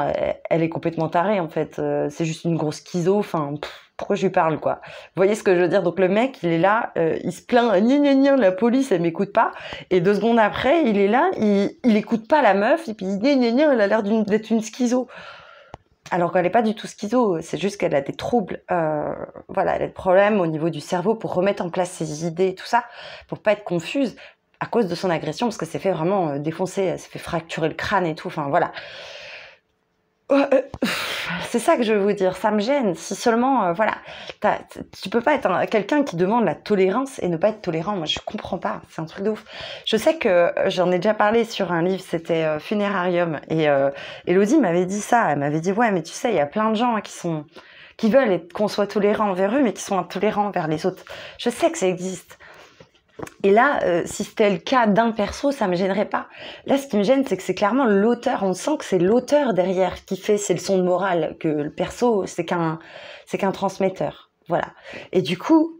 S1: elle, est complètement tarée en fait, c'est juste une grosse schizo, enfin pourquoi je lui parle quoi Vous voyez ce que je veux dire Donc le mec, il est là, il se plaint, ni ni ni, la police elle m'écoute pas. Et deux secondes après, il est là, il, il écoute pas la meuf et puis ni ni ni, elle a l'air d'être une schizo alors qu'elle n'est pas du tout schizo, c'est juste qu'elle a des troubles, euh, voilà, elle a des problèmes au niveau du cerveau pour remettre en place ses idées, tout ça, pour pas être confuse à cause de son agression, parce que c'est fait vraiment euh, défoncer, elle s'est fait fracturer le crâne et tout, enfin voilà. Euh, c'est ça que je veux vous dire, ça me gêne. Si seulement, euh, voilà, tu peux pas être quelqu'un qui demande la tolérance et ne pas être tolérant. Moi, je comprends pas, c'est un truc de ouf. Je sais que euh, j'en ai déjà parlé sur un livre, c'était Funerarium. Funérarium, et Elodie m'avait dit ça. Elle m'avait dit, ouais, mais tu sais, il y a plein de gens hein, qui sont qui veulent qu'on soit tolérant envers eux, mais qui sont intolérants envers les autres. Je sais que ça existe. Et là, euh, si c'était le cas d'un perso, ça me gênerait pas. Là, ce qui me gêne, c'est que c'est clairement l'auteur. On sent que c'est l'auteur derrière qui fait c'est le de morale que le perso, c'est qu'un, c'est qu'un transmetteur. Voilà. Et du coup,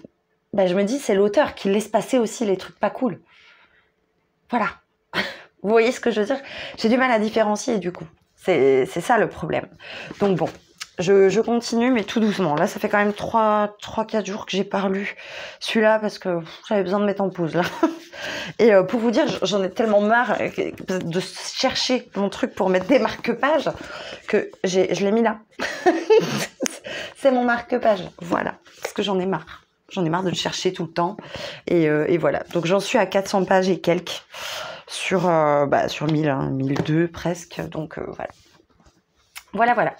S1: bah, je me dis, c'est l'auteur qui laisse passer aussi les trucs pas cool. Voilà. Vous voyez ce que je veux dire J'ai du mal à différencier du coup. C'est ça le problème. Donc bon, je, continue, mais tout doucement. Là, ça fait quand même 3-4 jours que j'ai pas lu celui-là parce que j'avais besoin de mettre en pause. Là. Et euh, pour vous dire, j'en ai tellement marre de chercher mon truc pour mettre des marque-pages que je l'ai mis là. C'est mon marque-page. Voilà. Parce que j'en ai marre. J'en ai marre de le chercher tout le temps. Et, euh, voilà. Donc j'en suis à 400 pages et quelques sur, euh, bah, sur 1000, 1002 hein, presque. Donc voilà. Voilà, voilà.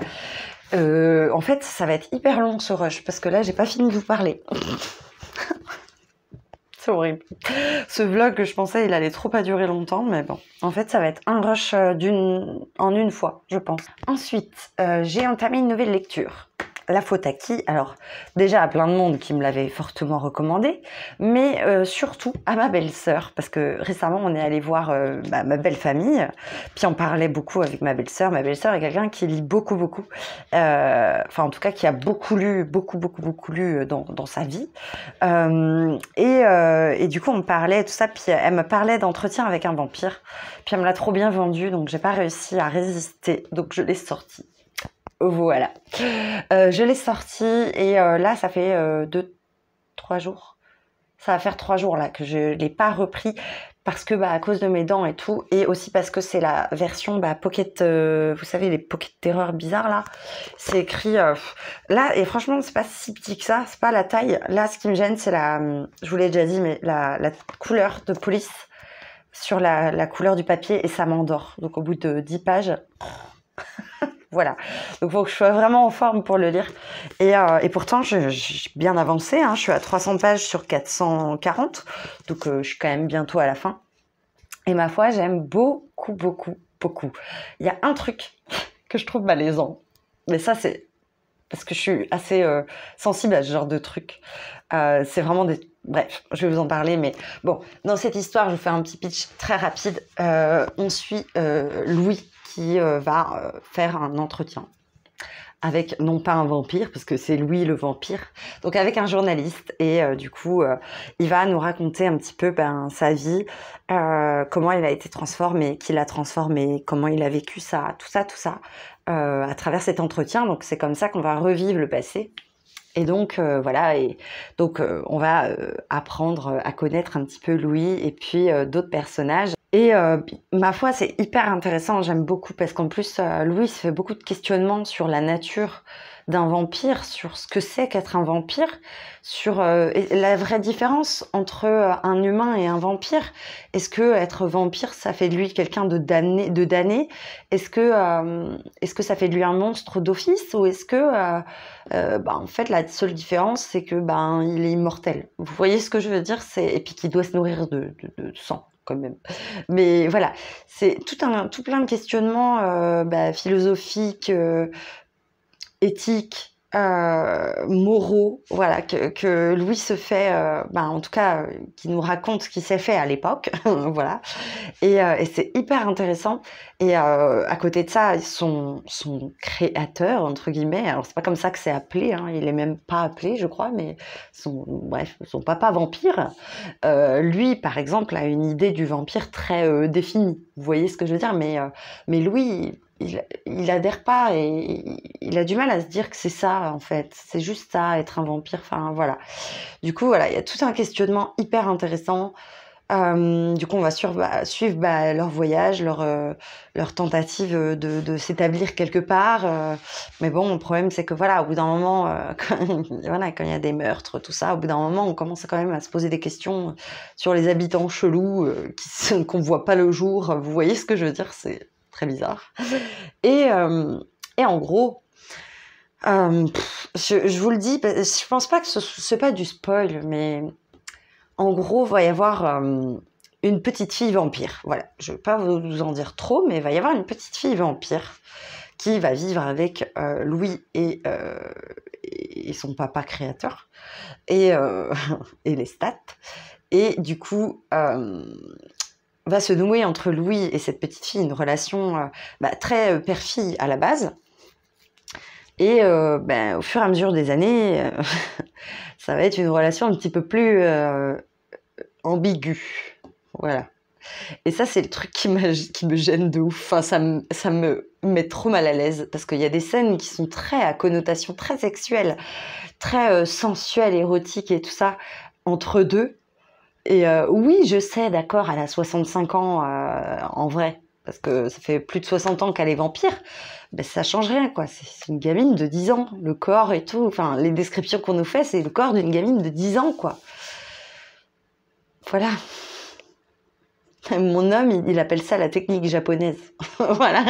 S1: Euh, en fait, ça va être hyper long ce rush parce que là, j'ai pas fini de vous parler. c'est horrible. Ce vlog je pensais, il allait trop pas durer longtemps, mais bon. En fait, ça va être un rush euh, d'une en une fois, je pense. Ensuite, euh, j'ai entamé une nouvelle lecture. La faute à qui Alors, déjà à plein de monde qui me l'avait fortement recommandé, mais euh, surtout à ma belle-sœur, parce que récemment on est allé voir euh, ma belle famille, puis on parlait beaucoup avec ma belle-sœur. Ma belle-sœur est quelqu'un qui lit beaucoup, beaucoup, euh, enfin en tout cas qui a beaucoup lu, beaucoup, beaucoup, beaucoup lu euh, dans, dans sa vie. Et, et, du coup on me parlait tout ça, puis elle me parlait d'entretien avec un vampire, puis elle me l'a trop bien vendu, donc j'ai pas réussi à résister, donc je l'ai sorti. Voilà. Euh, je l'ai sorti et euh, là, ça fait euh, deux, trois jours. Ça va faire trois jours là que je l'ai pas repris parce que bah à cause de mes dents et tout et aussi parce que c'est la version bah pocket, vous savez les pocket terreur bizarres là. C'est écrit là et franchement c'est pas si petit que ça, c'est pas la taille. Là, ce qui me gêne c'est la, je vous l'ai déjà dit mais la, la couleur de police sur la, la couleur du papier et ça m'endort. Donc au bout de dix pages voilà. Donc, faut que je sois vraiment en forme pour le lire. Et, euh, pourtant, je, bien avancé. Hein. Je suis à 300 pages sur 440. Donc, euh, je suis quand même bientôt à la fin. Et ma foi, j'aime beaucoup, beaucoup, beaucoup. Il y a un truc que je trouve malaisant. Mais ça, c'est parce que je suis assez euh, sensible à ce genre de truc. c'est vraiment des... Bref, je vais vous en parler, mais bon, dans cette histoire, je vous fais un petit pitch très rapide. on suit Louis, euh, va euh, faire un entretien avec non pas un vampire parce que c'est Louis le vampire, donc avec un journaliste et euh, du coup il va nous raconter un petit peu ben, sa vie, comment il a été transformé, qui l'a transformé, comment il a vécu ça, tout ça, tout ça à travers cet entretien. Donc c'est comme ça qu'on va revivre le passé. Et donc euh, voilà, et donc euh, on va euh, apprendre à connaître un petit peu Louis et puis d'autres personnages. Et ma foi, c'est hyper intéressant, j'aime beaucoup parce qu'en plus Louis fait beaucoup de questionnements sur la nature d'un vampire, sur ce que c'est qu'être un vampire, sur euh, la vraie différence entre euh, un humain et un vampire. Est-ce que être vampire, ça fait de lui quelqu'un de damné, de damné Est-ce que, euh, est-ce que ça fait de lui un monstre d'office Ou est-ce que, bah, en fait, la seule différence, c'est que bah, il est immortel. Vous voyez ce que je veux dire C'est et puis qu'il doit se nourrir de, sang quand même. Mais voilà, c'est tout un tout plein de questionnements bah, philosophiques, éthique, euh, moraux, voilà, que, Louis se fait, euh, ben, en tout cas, euh, qui nous raconte ce qui s'est fait à l'époque, voilà. et c'est hyper intéressant. Et euh, à côté de ça, son, son créateur, entre guillemets, alors c'est pas comme ça que c'est appelé, hein, il est même pas appelé, je crois, mais son, bref, son papa vampire, euh, lui, par exemple, a une idée du vampire très euh, définie. Vous voyez ce que je veux dire Mais, euh, mais lui, il, il, adhère pas et il, il a du mal à se dire que c'est ça, en fait. C'est juste ça, être un vampire, enfin voilà. Du coup, voilà, il y a tout un questionnement hyper intéressant du coup, on va bah, suivre bah, leur voyage, leur, euh, leur tentative euh, de, s'établir quelque part. Euh. mais bon, le problème, c'est que voilà, au bout d'un moment, quand, voilà, quand il y a des meurtres, tout ça, au bout d'un moment, on commence quand même à se poser des questions sur les habitants chelous qui qu'on voit pas le jour. Vous voyez ce que je veux dire C'est très bizarre. Et, en gros, je, vous le dis, je pense pas que ce soit pas du spoil, mais en gros, va y avoir euh, une petite fille vampire. Voilà, je ne vais pas vous en dire trop, mais il va y avoir une petite fille vampire qui va vivre avec euh, Louis euh, et, son papa créateur et, les stats. Et du coup, va se nouer entre Louis et cette petite fille une relation bah, très père-fille à la base. Et bah, au fur et à mesure des années, ça va être une relation un petit peu plus ambigu. Voilà. Et ça, c'est le truc qui, me gêne de ouf. ça, me, met trop mal à l'aise parce qu'il y a des scènes qui sont très à connotation très sexuelle, très euh, sensuelle, érotique et tout ça, entre deux. Et euh, oui, je sais, d'accord, elle a 65 ans euh, en vrai, parce que ça fait plus de 60 ans qu'elle est vampire, mais ça change rien, quoi. C'est une gamine de 10 ans, le corps et tout. Enfin, les descriptions qu'on nous fait, c'est le corps d'une gamine de 10 ans, quoi. fuera. Mon homme, il, appelle ça la technique japonaise. voilà.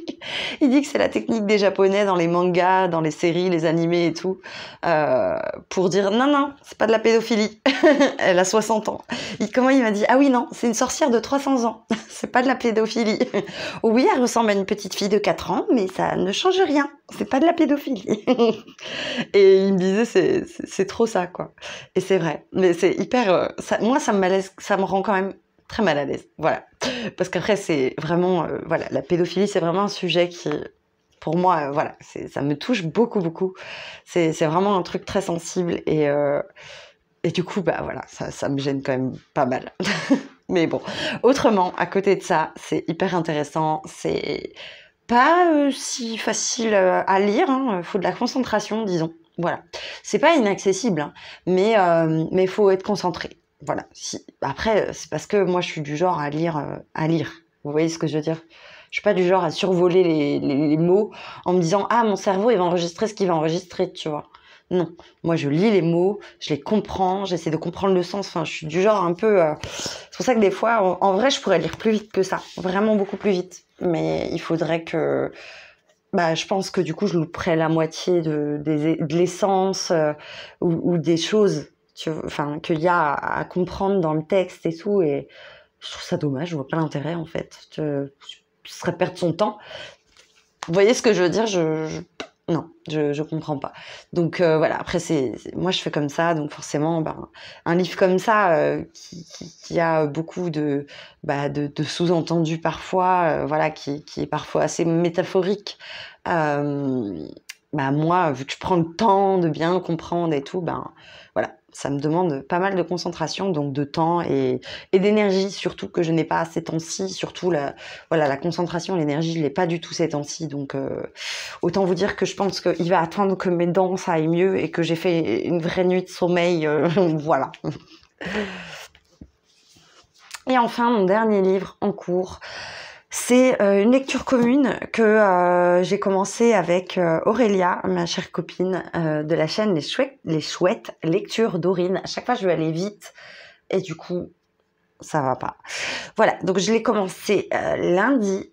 S1: il dit que c'est la technique des japonais dans les mangas, dans les séries, les animés et tout, euh, pour dire non, non, c'est pas de la pédophilie. Elle a 60 ans. Il, comment il m'a dit Ah oui, non, c'est une sorcière de 300 ans. c'est pas de la pédophilie. oui, elle ressemble à une petite fille de 4 ans, mais ça ne change rien. C'est pas de la pédophilie. et il me disait C'est trop ça, quoi. Et c'est vrai. Mais c'est hyper. Euh, moi, ça me, ça me rend quand même très mal à l'aise. Voilà. Parce qu'après, c'est vraiment, euh, voilà, la pédophilie, c'est vraiment un sujet qui, pour moi, euh, voilà, ça me touche beaucoup, beaucoup. C'est vraiment un truc très sensible et, euh, et du coup, bah voilà, ça, ça me gêne quand même pas mal. Mais bon, autrement, à côté de ça, c'est hyper intéressant, c'est pas si facile à lire, il hein. faut de la concentration, disons. Voilà, c'est pas inaccessible, hein. mais il mais faut être concentré voilà. Si, après, euh, c'est parce que moi, je suis du genre à lire, euh, à lire. Vous voyez ce que je veux dire Je suis pas du genre à survoler les, les, mots en me disant ah mon cerveau il va enregistrer ce qu'il va enregistrer, tu vois. Non, moi je lis les mots, je les comprends, j'essaie de comprendre le sens. Enfin, je suis du genre un peu. Euh, c'est pour ça que des fois, en, vrai, je pourrais lire plus vite que ça, vraiment beaucoup plus vite. Mais il faudrait que bah, je pense que du coup, je louperais la moitié de, de l'essence ou, des choses qu'il y a à, comprendre dans le texte et tout. Et je trouve ça dommage. Je vois pas l'intérêt en fait. tu ce serait perdre son temps. Vous voyez ce que je veux dire je, Non, je, je comprends pas. Donc euh, voilà, après, c'est moi je fais comme ça, donc forcément, ben, un livre comme ça, euh, qui, a beaucoup de, bah, de, de sous-entendus parfois, euh, voilà, qui, qui, est parfois assez métaphorique, bah, moi, vu que je prends le temps de bien comprendre et tout, ben voilà, ça me demande pas mal de concentration, donc de temps et, d'énergie, surtout que je n'ai pas assez temps-ci, surtout la, voilà, la concentration, l'énergie, je l'ai pas du tout ces temps-ci, donc euh, autant vous dire que je pense qu'il va attendre que mes dents ça aille mieux et que j'ai fait une vraie nuit de sommeil, euh, voilà. Et enfin, mon dernier livre en cours, c'est euh, une lecture commune que euh, j'ai commencé avec euh, Aurélia, ma chère copine de la chaîne Les Chouettes, les chouettes Lectures d'Aurine. À chaque fois, je vais aller vite et du coup, ça va pas. Voilà, donc je l'ai commencé lundi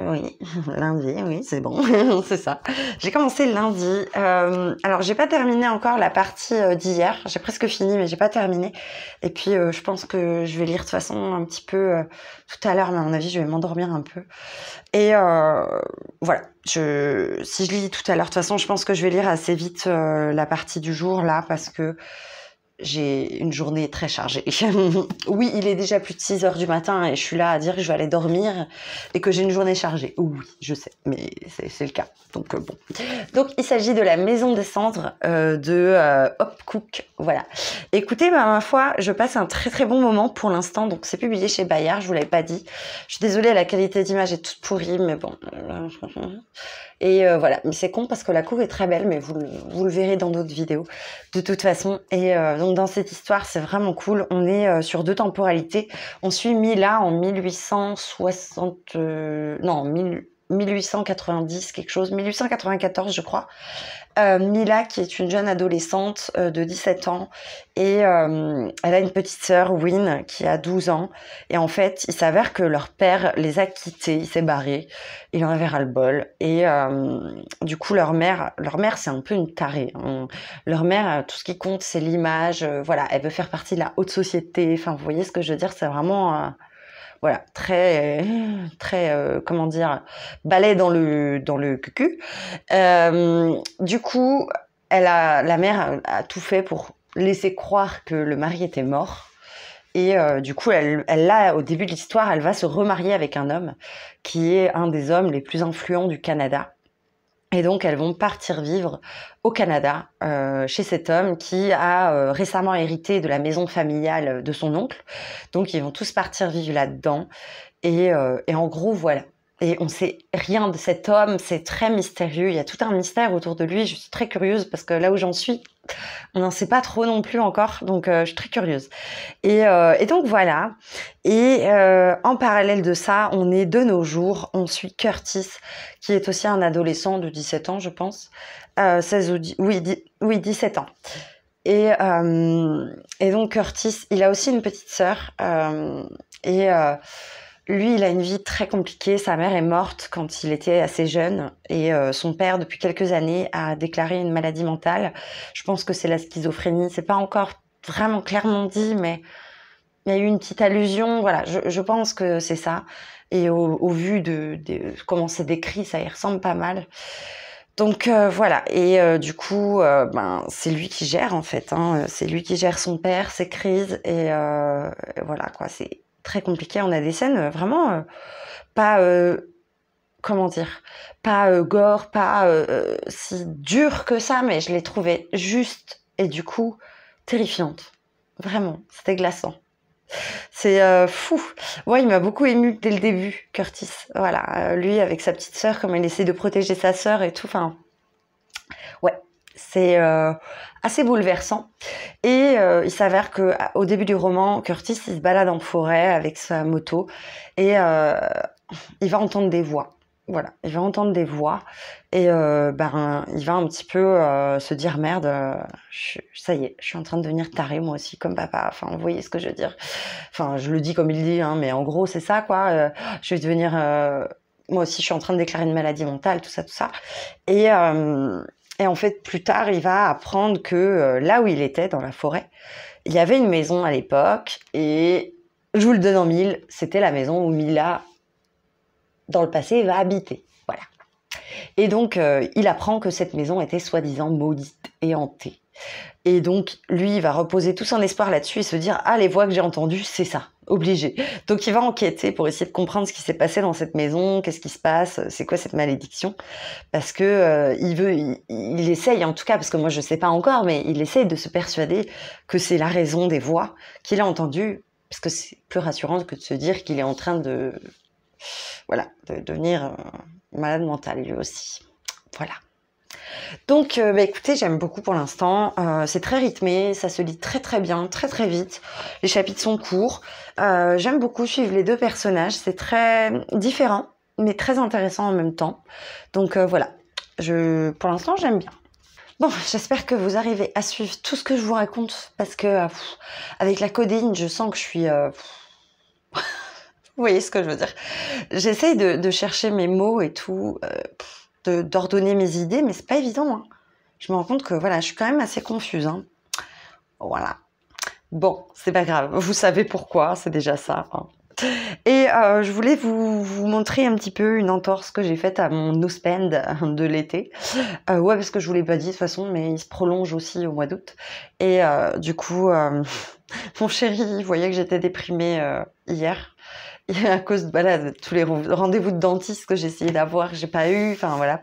S1: oui, lundi, oui, c'est bon, c'est ça. J'ai commencé lundi. Euh, alors, j'ai pas terminé encore la partie euh, d'hier. J'ai presque fini, mais j'ai pas terminé. Et puis, euh, je pense que je vais lire de toute façon un petit peu euh, tout à l'heure, mais à mon avis, je vais m'endormir un peu. Et voilà, je, si je lis tout à l'heure, de toute façon, je pense que je vais lire assez vite la partie du jour là, parce que j'ai une journée très chargée. oui, il est déjà plus de 6 heures du matin et je suis là à dire que je vais aller dormir et que j'ai une journée chargée. Oui, je sais, mais c'est le cas. Donc, euh, bon. Donc, il s'agit de la maison des cendres euh, de euh, Hop Cook. Voilà. Écoutez, bah, ma foi, je passe un très très bon moment pour l'instant. Donc, c'est publié chez Bayard, je vous l'avais pas dit. Je suis désolée, la qualité d'image est toute pourrie, mais bon. Et euh, voilà, mais c'est con parce que la cour est très belle, mais vous, vous le verrez dans d'autres vidéos de toute façon. Et euh, donc dans cette histoire, c'est vraiment cool. On est euh, sur deux temporalités. On suit Mila en 1860... non, en 1000... 1890 quelque chose, 1894 je crois. Euh, Mila qui est une jeune adolescente euh, de 17 ans et euh, elle a une petite sœur Wynne qui a 12 ans et en fait il s'avère que leur père les a quittés, il s'est barré, il en avait ras le bol et du coup leur mère, leur mère c'est un peu une tarée. Hein. Leur mère tout ce qui compte c'est l'image, voilà elle veut faire partie de la haute société, enfin vous voyez ce que je veux dire c'est vraiment voilà, très, euh, très, euh, comment dire, balai dans le, dans le cucu. Euh, du coup, elle a, la mère a, tout fait pour laisser croire que le mari était mort. Et euh, du coup, elle, elle, au début de l'histoire, elle va se remarier avec un homme qui est un des hommes les plus influents du Canada. Et donc elles vont partir vivre au Canada euh, chez cet homme qui a euh, récemment hérité de la maison familiale de son oncle. Donc ils vont tous partir vivre là-dedans. Et, euh, et en gros, voilà. Et on sait rien de cet homme, c'est très mystérieux, il y a tout un mystère autour de lui. Je suis très curieuse parce que là où j'en suis, on n'en sait pas trop non plus encore, donc euh, je suis très curieuse. Et, euh, donc voilà. Et euh, en parallèle de ça, on est de nos jours, on suit Curtis, qui est aussi un adolescent de 17 ans, je pense. 16 ou oui, 17 ans. Et, et, donc Curtis, il a aussi une petite sœur. et lui, il a une vie très compliquée. Sa mère est morte quand il était assez jeune et euh, son père, depuis quelques années, a déclaré une maladie mentale. Je pense que c'est la schizophrénie. C'est pas encore vraiment clairement dit, mais il y a eu une petite allusion. Voilà, je, pense que c'est ça. Et au, vu de, comment c'est décrit, ça y ressemble pas mal. Donc euh, voilà, et euh, du coup, ben, c'est lui qui gère en fait, hein. c'est lui qui gère son père, ses crises, et voilà quoi, c'est très compliqué. On a des scènes euh, vraiment euh, pas, euh, comment dire, pas gore, pas si dur que ça, mais je les trouvais juste et du coup terrifiante Vraiment, c'était glaçant. C'est fou. Ouais, il m'a beaucoup ému dès le début, Curtis. Voilà, lui avec sa petite sœur, comme il essaie de protéger sa sœur et tout. Enfin, ouais, c'est euh, assez bouleversant. Et euh, il s'avère qu'au début du roman, Curtis il se balade en forêt avec sa moto et euh, il va entendre des voix. Voilà, il va entendre des voix et ben, il va un petit peu se dire merde, ça y est, je suis en train de devenir taré moi aussi comme papa. Enfin, vous voyez ce que je veux dire. Enfin, je le dis comme il dit, hein, mais en gros c'est ça quoi. je vais devenir moi aussi, je suis en train de déclarer une maladie mentale, tout ça, tout ça. Et, et en fait, plus tard, il va apprendre que euh, là où il était, dans la forêt, il y avait une maison à l'époque, et je vous le donne en mille, c'était la maison où Mila, dans le passé, va habiter. Voilà. Et donc, euh, il apprend que cette maison était soi-disant maudite et hantée. Et donc, lui, il va reposer tout son espoir là-dessus et se dire Ah, les voix que j'ai entendues, c'est ça, obligé. Donc, il va enquêter pour essayer de comprendre ce qui s'est passé dans cette maison, qu'est-ce qui se passe, c'est quoi cette malédiction. Parce que euh, il veut, il, essaye en tout cas, parce que moi je ne sais pas encore, mais il essaye de se persuader que c'est la raison des voix qu'il a entendues, parce que c'est plus rassurant que de se dire qu'il est en train de. Voilà, devenir euh, malade mental lui aussi. Voilà. Donc, euh, bah, écoutez, j'aime beaucoup pour l'instant. Euh, c'est très rythmé, ça se lit très très bien, très très vite. Les chapitres sont courts. Euh, j'aime beaucoup suivre les deux personnages. C'est très différent, mais très intéressant en même temps. Donc voilà, je, pour l'instant, j'aime bien. Bon, j'espère que vous arrivez à suivre tout ce que je vous raconte parce que avec la codéine, je sens que je suis. vous voyez ce que je veux dire J'essaye de, chercher mes mots et tout d'ordonner mes idées, mais c'est pas évident. Hein. Je me rends compte que voilà, je suis quand même assez confuse. Hein. Voilà. Bon, c'est pas grave. Vous savez pourquoi, c'est déjà ça. Hein. Et euh, je voulais vous, montrer un petit peu une entorse que j'ai faite à mon no spend de l'été. Euh, ouais, parce que je vous l'ai pas dit de toute façon, mais il se prolonge aussi au mois d'août. Et euh, du coup, mon chéri voyez que j'étais déprimée hier. à cause de balade, tous les rendez-vous de dentiste que j'ai essayé d'avoir, j'ai pas eu. Enfin voilà.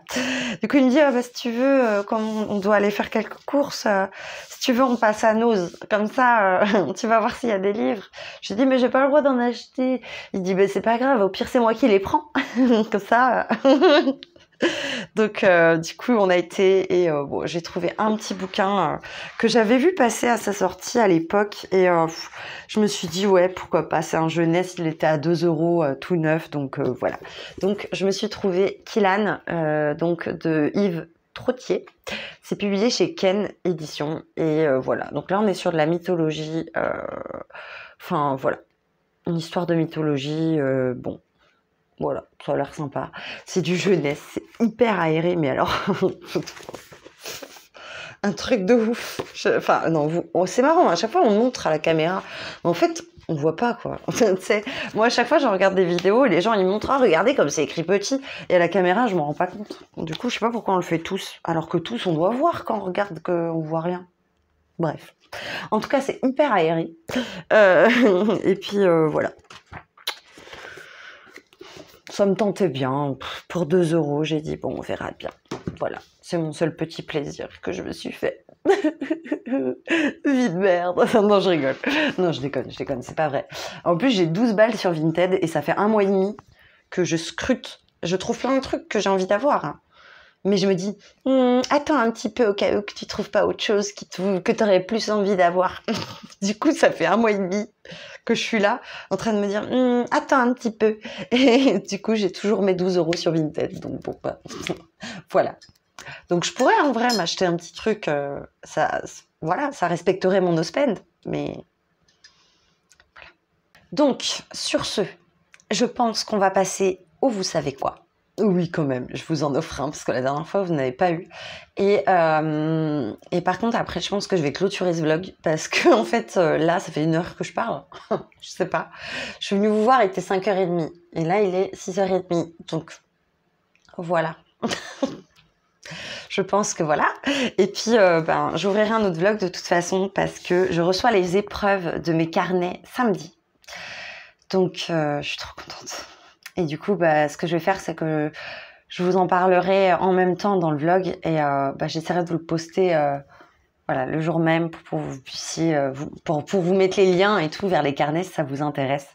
S1: Du coup, il me dit ah, bah, si tu veux, euh, comme on doit aller faire quelques courses, euh, si tu veux, on passe à Nose. Comme ça, euh, tu vas voir s'il y a des livres. Je lui dis mais j'ai pas le droit d'en acheter. Il dit mais bah, c'est pas grave. Au pire, c'est moi qui les prends. Comme ça, euh, Donc, euh, du coup, on a été et euh, j'ai trouvé un petit bouquin euh, que j'avais vu passer à sa sortie à l'époque et je me suis dit ouais pourquoi pas. C'est un jeunesse, il était à 2 euros tout neuf, donc voilà. Donc, je me suis trouvé Kilan, donc de Yves Trottier. C'est publié chez Ken Édition et voilà. Donc là, on est sur de la mythologie. Enfin voilà, une histoire de mythologie. bon, voilà, ça a l'air sympa. C'est du jeunesse, c'est hyper aéré, mais alors. un truc de ouf. Enfin, non, vous... Oh, c'est marrant, à chaque fois on montre à la caméra. en fait, on voit pas quoi. moi à chaque fois je regarde des vidéos, les gens ils me montrent ah, regardez comme c'est écrit petit et à la caméra je m'en rends pas compte. Du coup je sais pas pourquoi on le fait tous alors que tous on doit voir quand on regarde qu'on voit rien. Bref, en tout cas c'est hyper aéré euh, et puis euh, voilà ça me tentait bien. Pour 2 euros, j'ai dit, bon, on verra bien. Voilà, c'est mon seul petit plaisir que je me suis fait. Vie de merde. non, je rigole. Non, je déconne, je déconne, c'est pas vrai. En plus, j'ai 12 balles sur Vinted et ça fait un mois et demi que je scrute. Je trouve plein de trucs que j'ai envie d'avoir. Hein mais je me dis, hmm, attends un petit peu au cas où que tu trouves pas autre chose qui que tu aurais plus envie d'avoir. du coup, ça fait un mois et demi que je suis là en train de me dire, hmm, attends un petit peu. Et du coup, j'ai toujours mes 12 euros sur Vinted. Donc, bon, bah, voilà. Donc, je pourrais en vrai m'acheter un petit truc. Euh, ça, voilà, ça respecterait mon no spend, mais Donc, sur ce, je pense qu'on va passer au vous savez quoi. Oui, quand même, je vous en offre un parce que la dernière fois vous n'avez pas eu. Et, euh, par contre, après, je pense que je vais clôturer ce vlog parce que, en fait, euh, là, ça fait une heure que je parle. je sais pas. Je suis venue vous voir, il était 5h30 et là, il est 6h30. Donc, voilà. je pense que voilà. Et puis, euh, ben, j'ouvrirai un autre vlog de toute façon parce que je reçois les épreuves de mes carnets samedi. Donc, je suis trop contente. Et du coup, bah, ce que je vais faire, c'est que je vous en parlerai en même temps dans le vlog et euh, bah, j'essaierai de vous le poster euh, voilà, le jour même pour, vous puissiez, euh, pour, pour, vous mettre les liens et tout vers les carnets si ça vous intéresse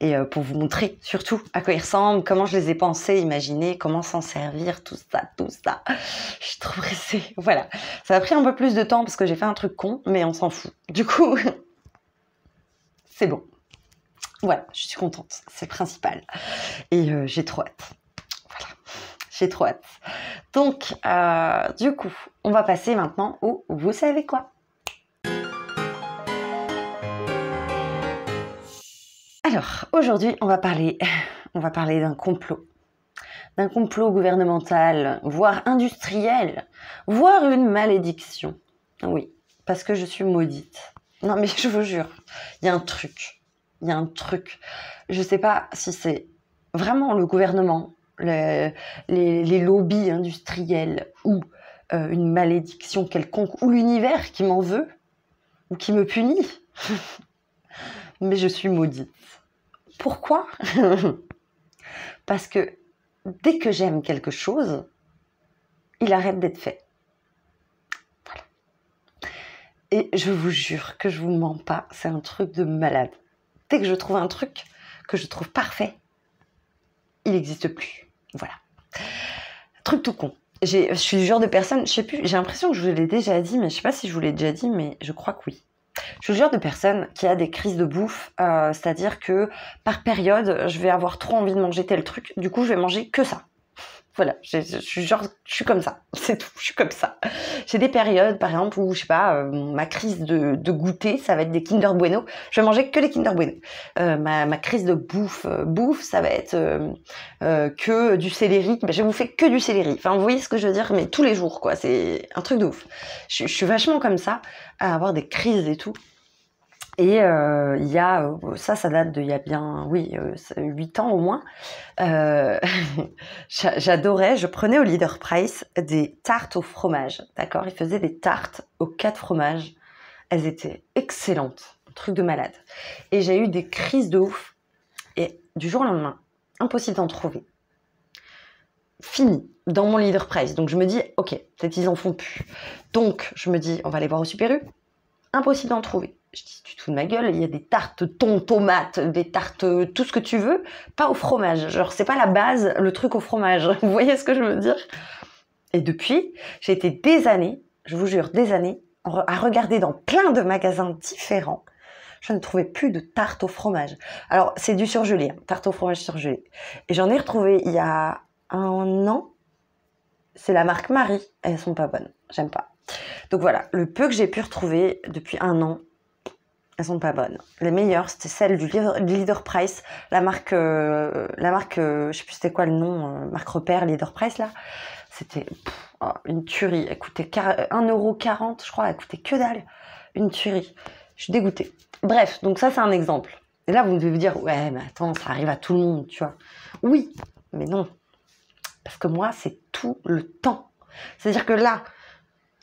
S1: et pour vous montrer surtout à quoi ils ressemblent, comment je les ai pensés, imaginés, comment s'en servir, tout ça, tout ça. Je suis trop pressée. Voilà. Ça a pris un peu plus de temps parce que j'ai fait un truc con, mais on s'en fout. Du coup, c'est bon. Voilà, je suis contente, c'est le principal. Et euh, j'ai trop hâte. Voilà, j'ai trop hâte. Donc, euh, du coup, on va passer maintenant au Vous savez quoi Alors, aujourd'hui, on va parler, on va parler d'un complot. D'un complot gouvernemental, voire industriel, voire une malédiction. Oui, parce que je suis maudite. Non mais je vous jure, il y a un truc il y a un truc. Je ne sais pas si c'est vraiment le gouvernement, les, lobbies industriels ou euh, une malédiction quelconque ou l'univers qui m'en veut ou qui me punit. Mais je suis maudite. Pourquoi Parce que dès que j'aime quelque chose, il arrête d'être fait. Et je vous jure que je vous mens pas, c'est un truc de malade. Dès que je trouve un truc que je trouve parfait, il n'existe plus. Voilà. Truc tout con. Je suis le genre de personne, je sais plus, j'ai l'impression que je vous l'ai déjà dit, mais je sais pas si je vous l'ai déjà dit, mais je crois que oui. Je suis le genre de personne qui a des crises de bouffe, euh, c'est-à-dire que par période, je vais avoir trop envie de manger tel truc, du coup je vais manger que ça. Voilà, je, je, genre, je suis comme ça, c'est tout, je suis comme ça. J'ai des périodes, par exemple, où, je sais pas, euh, ma crise de, goûter, ça va être des Kinder Bueno. Je vais manger que des Kinder Bueno. Euh, ma, crise de bouffe, euh, bouffe, ça va être que du céleri. mais je vous fais que du céleri. Enfin, vous voyez ce que je veux dire, mais tous les jours, quoi. C'est un truc de ouf. je suis vachement comme ça, à avoir des crises et tout. Et euh, il y a, euh, ça, ça date d'il y a bien, oui, euh, huit ans au moins. J'adorais, je prenais au Leader Price des tartes au fromage, d'accord Ils faisaient des tartes aux quatre fromages. Elles étaient excellentes, truc de malade. Et j'ai eu des crises de ouf. Et du jour au lendemain, impossible d'en trouver. Fini dans mon Leader Price. Donc je me dis, ok, peut-être ils en font plus. Donc je me dis, on va aller voir au Super U. Impossible d'en trouver je dis tu tout de ma gueule, il y a des tartes thon tomate, des tartes euh, tout ce que tu veux, pas au fromage. Genre c'est pas la base, le truc au fromage. Vous voyez ce que je veux dire Et depuis, j'ai été des années, je vous jure des années à regarder dans plein de magasins différents. Je ne trouvais plus de tarte au fromage. Alors c'est du surgelé, hein, tarte au fromage surgelé. Et j'en ai retrouvé il y a un an. C'est la marque Marie, elles sont pas bonnes, j'aime pas. Donc voilà, le peu que j'ai pu retrouver depuis un an, elles sont pas bonnes. Les meilleures, c'était celle du Leader Price, la marque, je euh, la marque, euh, je sais plus c'était quoi le nom, euh, marque repère Leader Price là. C'était oh, une tuerie. Elle coûtait 1,40€, je crois, elle coûtait que dalle. Une tuerie. Je suis dégoûtée. Bref, donc ça c'est un exemple. Et là, vous devez vous dire, ouais, mais attends, ça arrive à tout le monde, tu vois. Oui, mais non. Parce que moi, c'est tout le temps. C'est-à-dire que là,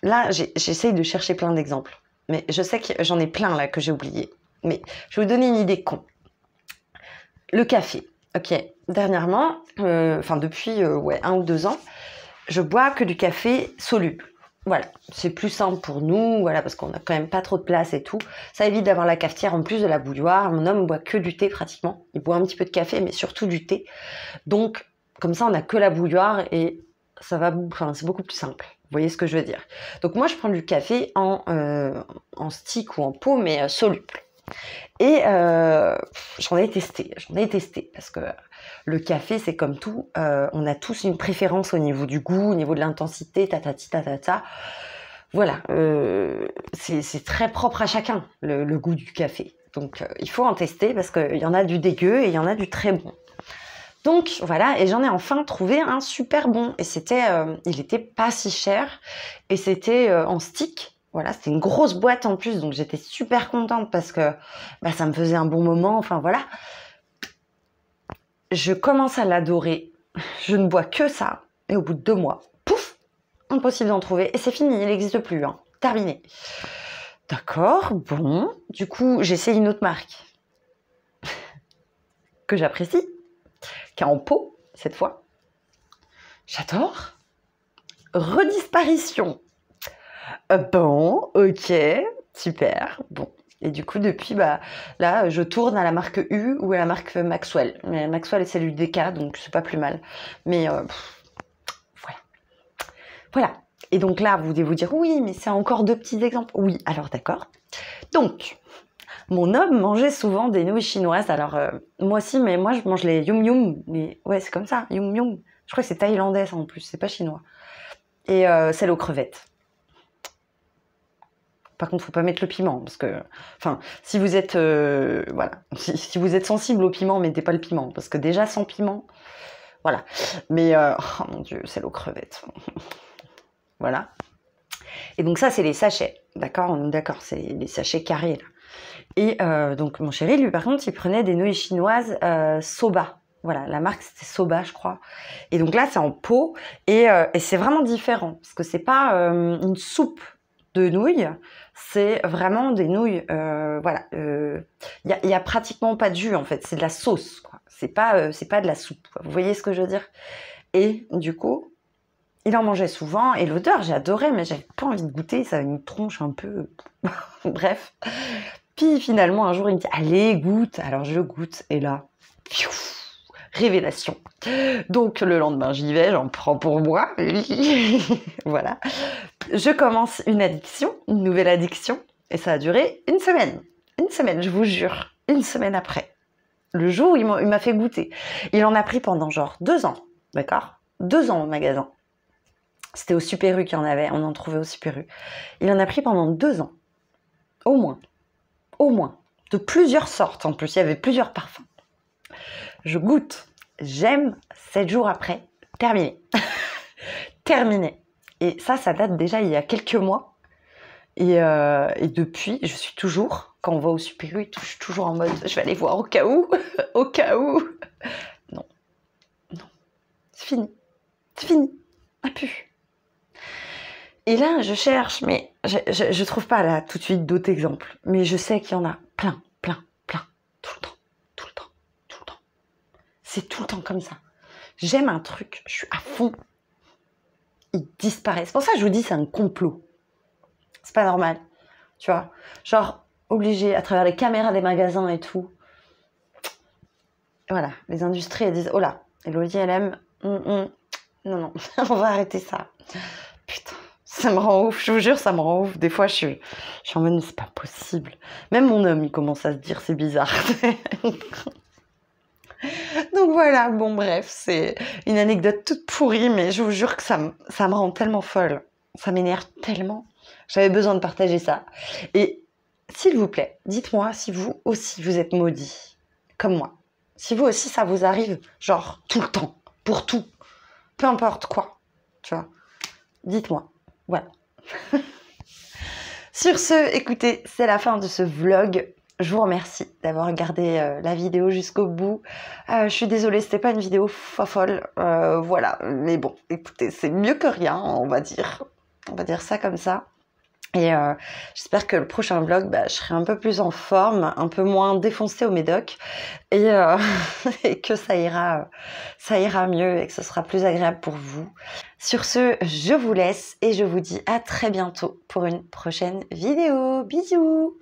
S1: là, j'essaye de chercher plein d'exemples mais je sais que j'en ai plein là que j'ai oublié. Mais je vais vous donner une idée con. Le café. Ok. Dernièrement, euh, enfin depuis euh, ouais, un ou deux ans, je bois que du café soluble. Voilà, c'est plus simple pour nous, voilà, parce qu'on n'a quand même pas trop de place et tout. Ça évite d'avoir la cafetière en plus de la bouilloire. Mon homme boit que du thé pratiquement. Il boit un petit peu de café, mais surtout du thé. Donc, comme ça, on n'a que la bouilloire et va, c'est beaucoup plus simple. Vous voyez ce que je veux dire Donc moi, je prends du café en, euh, stick ou en pot, mais euh, soluble. Et euh, j'en ai testé, j'en ai testé, parce que le café, c'est comme tout, on a tous une préférence au niveau du goût, au niveau de l'intensité, tatati tatata. Ta, ta. Voilà, c'est très propre à chacun, le goût du café. Donc il faut en tester, parce qu'il y en a du dégueu et il y en a du très bon. Donc voilà, et j'en ai enfin trouvé un super bon. Et c'était, euh, il était pas si cher, et c'était euh, en stick. Voilà, c'était une grosse boîte en plus, donc j'étais super contente parce que bah, ça me faisait un bon moment. Enfin voilà, je commence à l'adorer. Je ne bois que ça, et au bout de deux mois, pouf, impossible d'en trouver, et c'est fini, il n'existe plus. Hein. Terminé. D'accord, bon. Du coup, j'essaie une autre marque que j'apprécie qui en peau cette fois. J'adore. Redisparition. Euh, bon, ok, super. Bon. Et du coup, depuis, bah, là, je tourne à la marque U ou à la marque Maxwell. Mais Maxwell est celle du DK, donc c'est pas plus mal. Mais euh, voilà. Voilà. Et donc là, vous devez vous dire, oui, mais c'est encore deux petits exemples. Oui, alors d'accord. Donc, mon homme mangeait souvent des nouilles chinoises. Alors, euh, moi aussi, mais moi, je mange les yum yum. Mais ouais, c'est comme ça, yum yum. Je crois que c'est thaïlandais, ça, en plus. C'est pas chinois. Et euh, c'est celle aux crevettes. Par contre, faut pas mettre le piment, parce que, enfin, si vous êtes, euh, voilà, si, vous êtes sensible au piment, mettez pas le piment, parce que déjà sans piment, voilà. Mais oh mon dieu, celle aux crevettes. voilà. Et donc ça, c'est les sachets, d'accord d'accord, c'est les sachets carrés là. Et euh, donc mon chéri, lui par contre, il prenait des nouilles chinoises euh, soba. Voilà, la marque c'était Soba, je crois. Et donc là, c'est en pot et, euh, c'est vraiment différent parce que c'est pas une soupe de nouilles, c'est vraiment des nouilles. voilà, il n'y a pratiquement pas de jus en fait, c'est de la sauce. Quoi. C'est pas, c'est pas de la soupe. Vous voyez ce que je veux dire Et du coup, il en mangeait souvent et l'odeur, adoré, mais j'avais pas envie de goûter. Ça avait une tronche un peu. Bref. Puis finalement, un jour, il me dit Allez, goûte Alors je goûte, et là, révélation. Donc le lendemain, j'y vais, j'en prends pour moi. voilà. Je commence une addiction, une nouvelle addiction, et ça a duré une semaine. Une semaine, je vous jure. Une semaine après. Le jour où il m'a fait goûter. Il en a pris pendant genre deux ans, d'accord Deux ans au magasin. C'était au Super U qu'il y en avait, on en trouvait au Super U. Il en a pris pendant deux ans, au moins au moins, de plusieurs sortes en plus, il y avait plusieurs parfums. Je goûte, j'aime, sept jours après, terminé. terminé. Et ça, ça date déjà il y a quelques mois. Et, euh, depuis, je suis toujours, quand on va au Super U, je suis toujours en mode, je vais aller voir au cas où, au cas où. Non, non, c'est fini, c'est fini, a pu. Et là, je cherche, mais je, je, trouve pas là tout de suite d'autres exemples. Mais je sais qu'il y en a plein, plein, plein, tout le temps, tout le temps, tout le temps. C'est tout le temps comme ça. J'aime un truc, je suis à fond. Il disparaît. C'est pour ça que je vous dis, c'est un complot. C'est pas normal. Tu vois Genre, obligé, à travers les caméras des magasins et tout. Voilà, les industries, elles disent Oh là, Elodie, elle aime. Mm, mm. non, non, on va arrêter ça. Putain ça me rend ouf, je vous jure, ça me rend ouf. Des fois, je suis, je en mode, mais c'est pas possible. Même mon homme, il commence à se dire, c'est bizarre. Donc voilà, bon, bref, c'est une anecdote toute pourrie, mais je vous jure que ça, ça me rend tellement folle. Ça m'énerve tellement. J'avais besoin de partager ça. Et s'il vous plaît, dites-moi si vous aussi vous êtes maudit, comme moi. Si vous aussi ça vous arrive, genre tout le temps, pour tout, peu importe quoi, tu vois. Dites-moi. Voilà. Sur ce, écoutez, c'est la fin de ce vlog. Je vous remercie d'avoir regardé euh, la vidéo jusqu'au bout. Euh, je suis désolée, c'était pas une vidéo folle. Euh, voilà, mais bon, écoutez, c'est mieux que rien, on va dire. On va dire ça comme ça. Et euh, j'espère que le prochain vlog, bah, je serai un peu plus en forme, un peu moins défoncée au médoc, et, euh, et, que ça ira, ça ira mieux et que ce sera plus agréable pour vous. Sur ce, je vous laisse et je vous dis à très bientôt pour une prochaine vidéo. Bisous